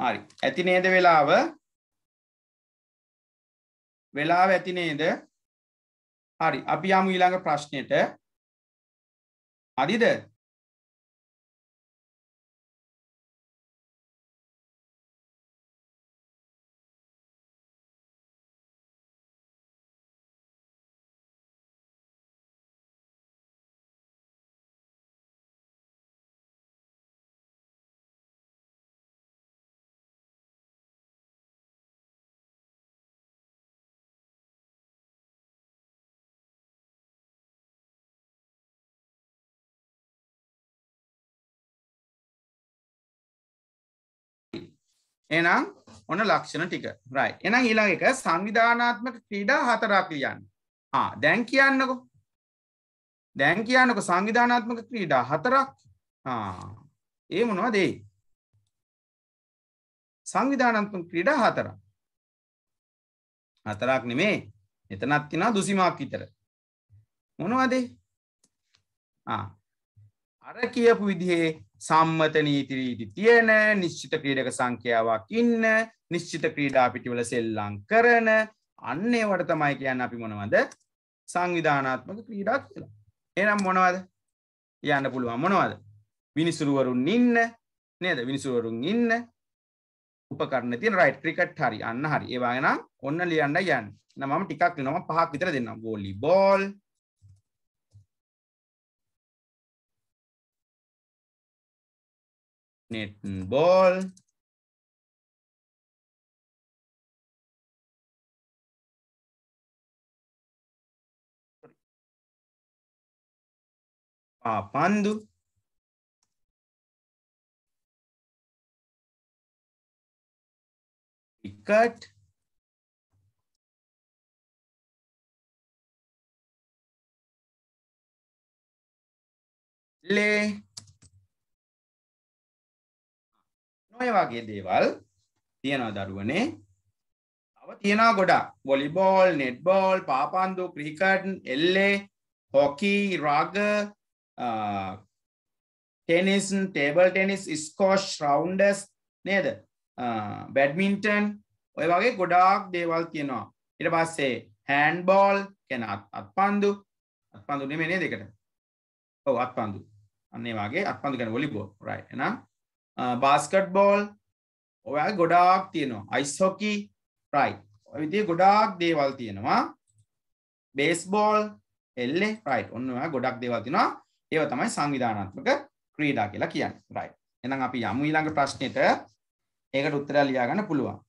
හරි ඇති නේද වෙලාව වෙලාව ඇති නේද හරි අපි යමු ඊළඟ ප්‍රශ්නයට හරිද එනම් ඔන්න ලක්ෂණ ටික රයි එනම් ඊළඟ එක සංවිධානාත්මක ක්‍රීඩා හතරක් ලියන්න දැන් කියන්නකො දැන් කියන්නක සංවිධානාත්මක ක්‍රීඩා හතරක් ඒ මොනවා දේ සංවිධානත්ම ක්‍රීඩා හතර හතරක් නෙමේ එතනත් තිනා දුසිමක් විතර මොනවදේ අර කියපු විදිහේ සම්මත නීතිරීටි තියෙන නිශ්චිත ක්‍රීඩක සංඛ්‍යාවක් ඉන්න නිශ්චිත ක්‍රීඩා පිටිවල සෙල්ලං කරන අන්නේ වට තමයි කියන්න අපි මොනවද සංවිධානාත්මක ක්‍රීඩා කියලා එනම් මොනවද යන්න පුළුවන් මොනවද විනිසුරුවරුන් ඉන්න නේද විනිසුරුවරුන් ඉන්න උපකරන තිය රයිට් ක්‍රිකට් හරි අන්න හරි ඒවාගෙනම් ඔන්න ලියන්න යන්න නම ටිකක් නම පහක් විතර දෙන්නම් ගෝලි ball netball Ball. Pandu. Cut. Lay. නොය වගේ දේවල් තියෙනවා දරුවනේ අව තියෙනවා ගොඩක් බොලිබෝල් නෙට්බෝල් පාපන්දු ක්‍රිකට් එල්ලේ හොකී රාග tennis table tennis squash rounders නේද බැඩ්මින්ටන් ඔය වගේ ගොඩාක් දේවල් තියෙනවා ඉට පස්සේ හැන් බෝල් කැන අත් පන්දු අත් පන්දු නෙමනේ දෙකට ඔව අත් පන්දු අන්නේ වගේ අත් පන්දු ගැන ොලිබෝ රයි එනම් බාස්කට් බෝල් ඔය ගොඩාක් තියෙනවා අයිස්හොකි ප්‍රයි් විදිය ගොඩාක් දේවල් තියෙනවා බේස්බෝල් එල්ලෙ ප්‍රයි් ඔන්නවා ගොඩක් දේවල් තිෙනවා ඒව තමයි සංවිධානත්මක ක්‍රීඩා කියලා කියන්න රයි එනම් අපි යමු ඊළඟ ප්‍රශ්නයට ඒකට උත්තර ලියාගන්න පුළුවන්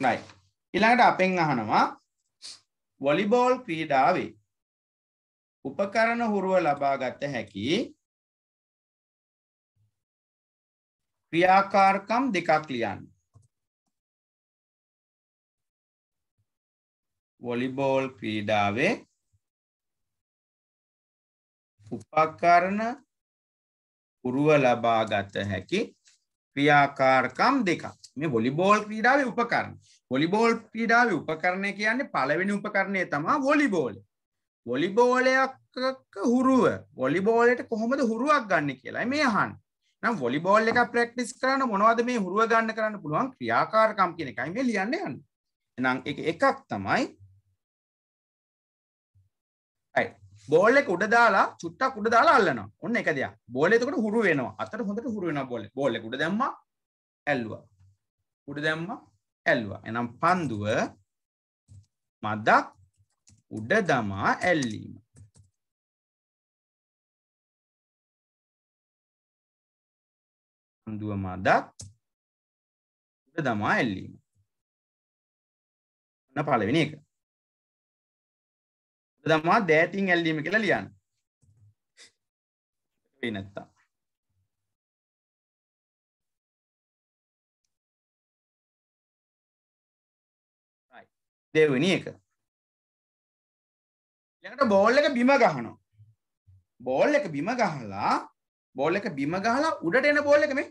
right ඉළඟට අපෙන් අහනවා වොලිබෝල් ක්‍රීඩාවේ උපකරණ හුරුව ලබාගත හැකි ක්‍රියාකාරකම් දෙකක් ලියන්න. වොලිබෝල් ක්‍රීඩාවේ උපකරණ පුරුව ලබාගත හැකි ක්‍රියාකාරකම් දෙකක් මේ වොලිබෝල් ක්‍රීඩාව උපකරණ වොලිබෝල් ක්‍රීඩාව උපකරණය කියන්නේ පළවෙනි උපකරණය තමා වොලිබෝල වොලිබෝලයක් හුරුව වොලිබෝලට කොහොමද හුරුවක් ගන්න කියලා මේ හන් නම් වොලිබෝල් එක ප්‍රක්ටිස් කරන්න මොනවද මේ හුරුව ගන්න කරන්න පුළුවන් ක්‍රියාකාරකම් කියන එකයි මේ ලියන්න යන්න එනම් එක එකක් තමයි බෝල් එක උඩ දාලා චුට්ටක් උඩ දාලා අල්ලනවා. ඔන්න එක දෙයක්. බෝල් එතකොට හුරු වෙනවා. අතට හොඳට හුරු වෙනවා බෝල් එක. බෝල් එක උඩ දැම්මා ඇල්ලුවා. උඩ දැම්මා ඇල්ලුවා. එහෙනම් පන්දුව මදක් උඩ දමා ඇල්ලීම. පන්දුව මදක් උඩ දමා ඇල්ලීම. පළවෙනි එක. තමා දෑතින් ඇල්ලීම කියලා ලියන්න වේ නැත්තා දෙවනි එක ළඟට බෝල් එක බිම ගහනවා බෝල් එක බිම ගහලා බෝල් එක බිම ගහලා උඩට එන බෝල් එක මේ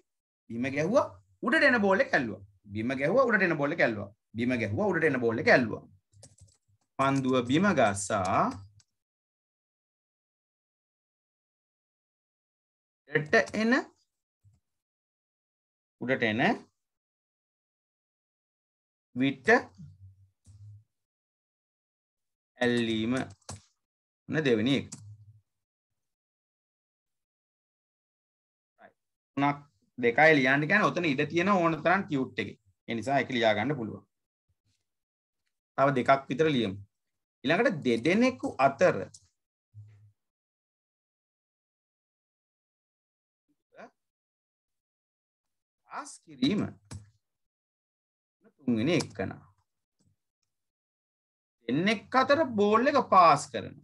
බිම ගැහුවා උඩට එන බෝල් එක ඇල්ලුවා බිම ගැහුවා උඩට එන බෝල් එක ඇල්ලුවා බිම ගැහුවා උඩට එන බෝල් එක ඇල්ලුවා පන්දුව බිම ගසා එට එන උඩට එන විට ඇල්ලීම න දෙවෙනි එක නක් දෙකයි ලියන්න ගැන ඔතන ඉඩ තියෙන ඕන තරන් කිවට් එක එනිසා එක ලියාගන්න පුළුවන් තව දෙකක් විතර ලියමු ඊළඟට දෙදෙනෙකු අතර පාස් කිරීම තුන්වෙනි එක්කනා දෙන්නෙක් අතර බෝල් එක පාස් කරන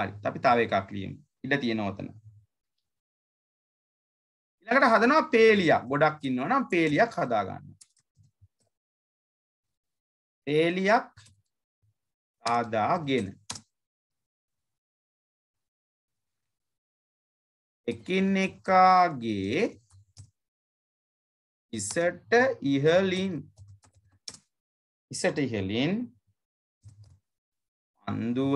හරි අපි තව එකක් ලියමු ඉඩ තියෙනවා ඔතන ඊළඟට හදනවා පේලියක් ගොඩක් ඉන්නවා නම් පේලියක් හදා ගන්න පේලියක් ආදාගෙන එකිනෙකාගේ ඉසට ඉහලින් ඉසට ඉහලින් අන්දුව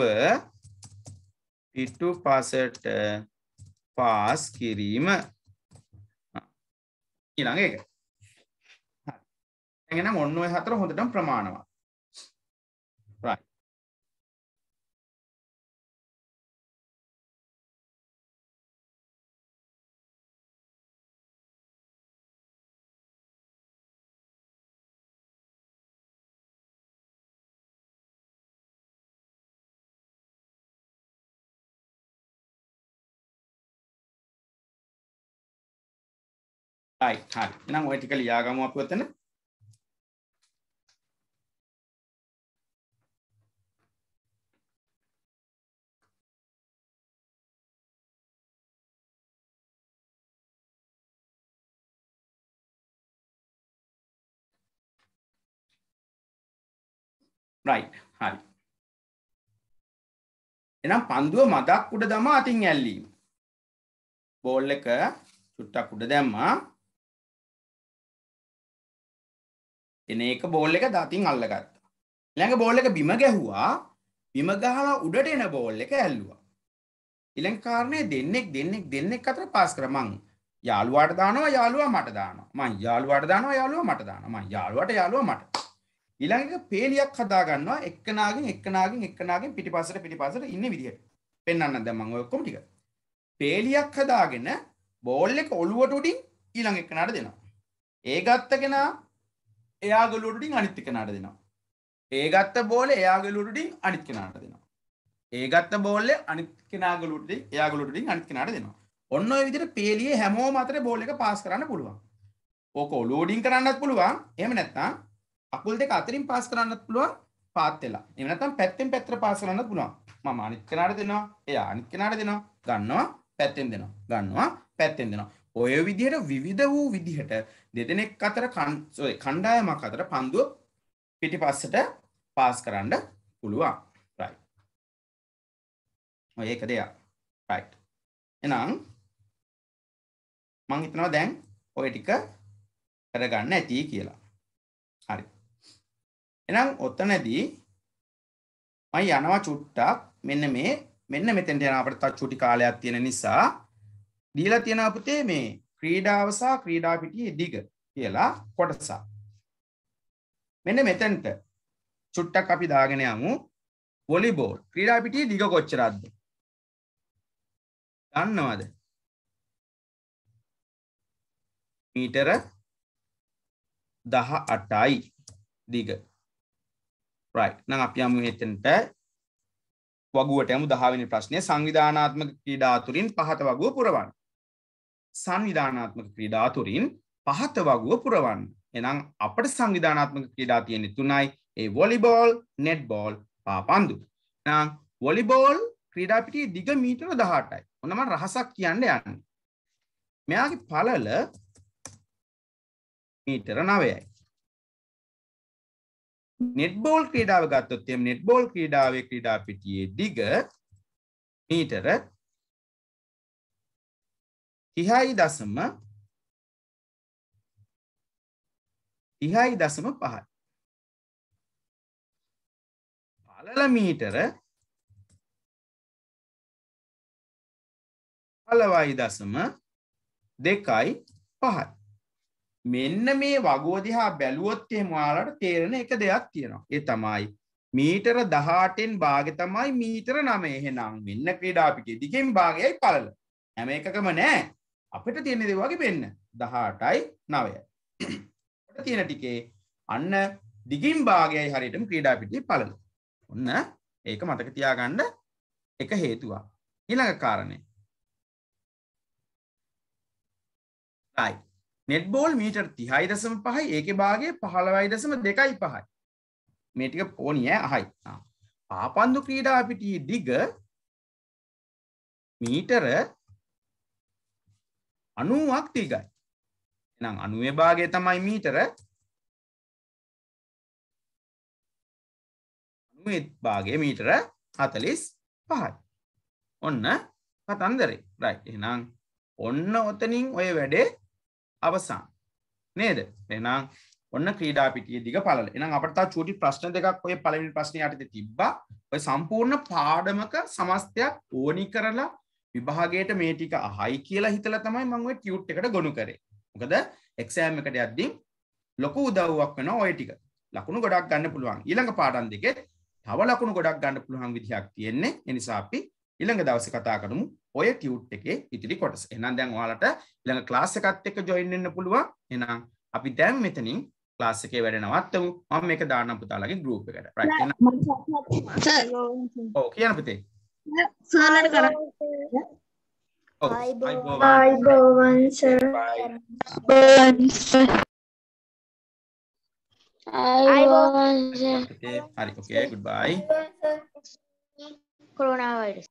පිටු පසට පාස් කිරීම ඊළඟ එක. එගෙන මොන්න ඔය හතර හොඳටම ප්‍රමාණවත්. අයි හරි එනම් ඔය ටික ලියාගමු අපි ඔතන රයිට් හරි එනම් පන්දුව මදක් උඩ දමා අතින් ඇල්ලීම බෝල් එක චුට්ටක් උඩ දැම්මා එන එක බෝල් එක දතින් අල්ලගත්තා. ඊළඟ බෝල් එක බිම ගැහුවා. බිම ගහලා උඩට එන බෝල් එක ඇල්ලුවා. ඊළඟ කාරණේ දෙන්නෙක් දෙන්නෙක් දෙන්නෙක් අතර පාස් කරා මං. යාළුවාට දානවා යාළුවා මට දානවා. මං යාළුවාට දානවා යාළුවා මට දානවා. මං යාළුවාට යාළුවා මට. ඊළඟ එක පේලියක් හදා ගන්නවා එක්කනාගෙන් එක්කනාගෙන් එක්කනාගෙන් පිටිපස්සට පිටිපස්සට ඉන්න විදිහට. පෙන්වන්න දැන් මම ඔය ඔක්කොම ටික. පේලියක් හදාගෙන බෝල් එක ඔලුවට උඩින් ඊළඟ එකනට දෙනවා. ඒ ගත්ත කෙනා එයාගලුඩින් අනිත්තික නට දෙනවා. ඒගත්ත බෝල එයාගලුඩින් අනිත් කෙනාට දෙනවා. ඒගත්ත බෝල්ල අනිත්කෙනගලුට යාගලුටින් අනිත් කෙනට දෙනවා. ඔන්න විදිට පේලිය හැමෝ මතර බෝල එක පාස් කරන්න පුළුවන්. ඕක ලෝඩින් කරන්නත් පුළුවන් එම නැත්තා අකුල් දෙක අතරින් පාස් කරන්නත් පුළුවන් පාත්වෙලා එමනතම් පැත්තෙන් පැත්‍ර පාස් කරන්න පුළුවන් මම අනිත් කෙනට දෙනවා එය අනිත් කෙනට දෙනවා ගන්නවා පැත්තෙන් දෙනවා ගන්නවා පැත්තෙන් දෙනවා ඔය විදිහට විවිධ වූ විදිහට දෙදෙනෙක් අතර කණ්ඩායමක් අතර පන්දුව පිටිපස්සට පාස් කරන්න පුළුවන් රයි ඔය එක දෙයක් රයි් එනම් මං හිතනවා දැන් ඔය ටික කරගන්න ඇති කියලා හරි එනම් ඔත්තනදී මයි යනවා චුට්ටක් මෙන්න මේ මෙන්න මෙතෙන්ට යන අපට තත් චුටි කාලයක් තියෙන නිසා දීලා තියෙන පුතේ මේ ක්‍රීඩාව සහ ක්‍රීඩා පිටියේ දිග කියලා කොටස. මෙන්න මෙතෙන්ට චුට්ටක් අපි දාගෙන යමු වොලිබෝල් ක්‍රීඩා පිටියේ දිග කොච්චරක්ද? දන්නවද? මීටර 18යි දිග. right. නම් අපි යමු මෙතෙන්ට වගුවට යමු 10 වෙනි ප්‍රශ්නේ සංවිධානාත්මක ක්‍රීඩා අතුරින් පහත වගුව පුරවන්න. සංවිධානාත්මක ක්‍රීඩා තුරින් පහත වගුව පුරවන්න. එනම් අපට සංවිධානාත්මක ක්‍රීඩා තියෙන්නේ තුනයි ඒ වොලිබෝල් නෙට්බෝල් පාපන්දු. නම් වොලිබෝල් ක්‍රීඩාපිටිය දිග මීටර දහටයි. ඔන්නම රහසක් කියන්න යන්න. මෙයාගේ පලල මීටර නවයයි. නෙට්බෝල් ක්‍රීඩාව ගත්තොත් එම් නෙට්බෝල් ක්‍රීඩාවේ ක්‍රීඩාපිටියේ දිග මීටර තිහයි දසම තිහයි දසම පහයි. පලල මීටර පලවයි දසම දෙකයි පහයි. මෙන්න මේ වගෝදිහා බැලුවොත් එහෙමවාලට තේරෙන එක දෙයක් තියෙනවා. ඒ තමයි මීටර දහටෙන් භාග තමයි මීටර නම එහෙනම් මෙන්න ක්‍රීඩාපිකේ දිගෙන් භාගයයි පලල හැම එකකම නෑ අපිට තියෙන දේ වගේ වෙන්න 18යි 9යි. අපිට තියෙන ටිකේ අන්න දිගින් භාගයයි හරියටම ක්‍රීඩා පිටියේ පළල. ඔන්න ඒක මතක තියාගන්න එක හේතුවක්. ඊළඟ කාරණේ. right නෙට්බෝල් මීටර් තිහයි දසම පහයි ඒක භාගේ පහළවයි දසම දෙකයි පහයි මේටික පෝනිය අහයි පාපන්දු ක්‍රීඩා පිටිය දිග මීටර අනුවක් තිගයි නම් අනුවේ භාගය තමයි මීටර භාගය මීටර හතලිස් පහයි ඔන්න කතන්දරේ රයි එනම් ඔන්න ඔතනින් ඔය වැඩේ අවසාන් නේද එනම් ඔන්න ක්‍රීඩාපිටිය දිග පල එනම් අපට චුටි ප්‍රශ්න දෙකක් ඔය පළවිනි ප්‍රශ්නය යටත තිබ්බා ඔය සම්පූර්ණ පාඩමක සමස්තයක් ඕනි කරලා විභාගයට මේ ටික අහයි කියලා හිතලා තමයි මම ওই ටියුට් එකට ගොනු කරේ. මොකද එක්සෑම් එකට යද්දී ලොකු උදව්වක් වෙනවා ওই ටික. ලකුණු ගොඩක් ගන්න පුළුවන්. ඊළඟ පාඩම් දෙකෙත් තව ලකුණු ගොඩක් ගන්න පුළුවන් විදිහක් තියෙන්නේ. ඒ නිසා අපි ඊළඟ දවසේ කතා කරමු ඔය ටියුට් එකේ ඉතිරි කොටස. එහෙනම් දැන් ඔයාලට ඊළඟ ක්ලාස් එකත් එක්ක ජොයින් වෙන්න පුළුවන්. එහෙනම් අපි දැන් මෙතනින් ලාස් එකේ වැඩ නවත්තමු මම මේක දානම් පුතාලගේ ගෲප් එකට රයිට් එහෙනම් ඔව් කියන්න පුතේ Sir, oh, Bye, Bowen. Bye, Bowen, sir. Bye, Bowen, sir. Bye, Bowen, sir. okay, goodbye. Coronavirus.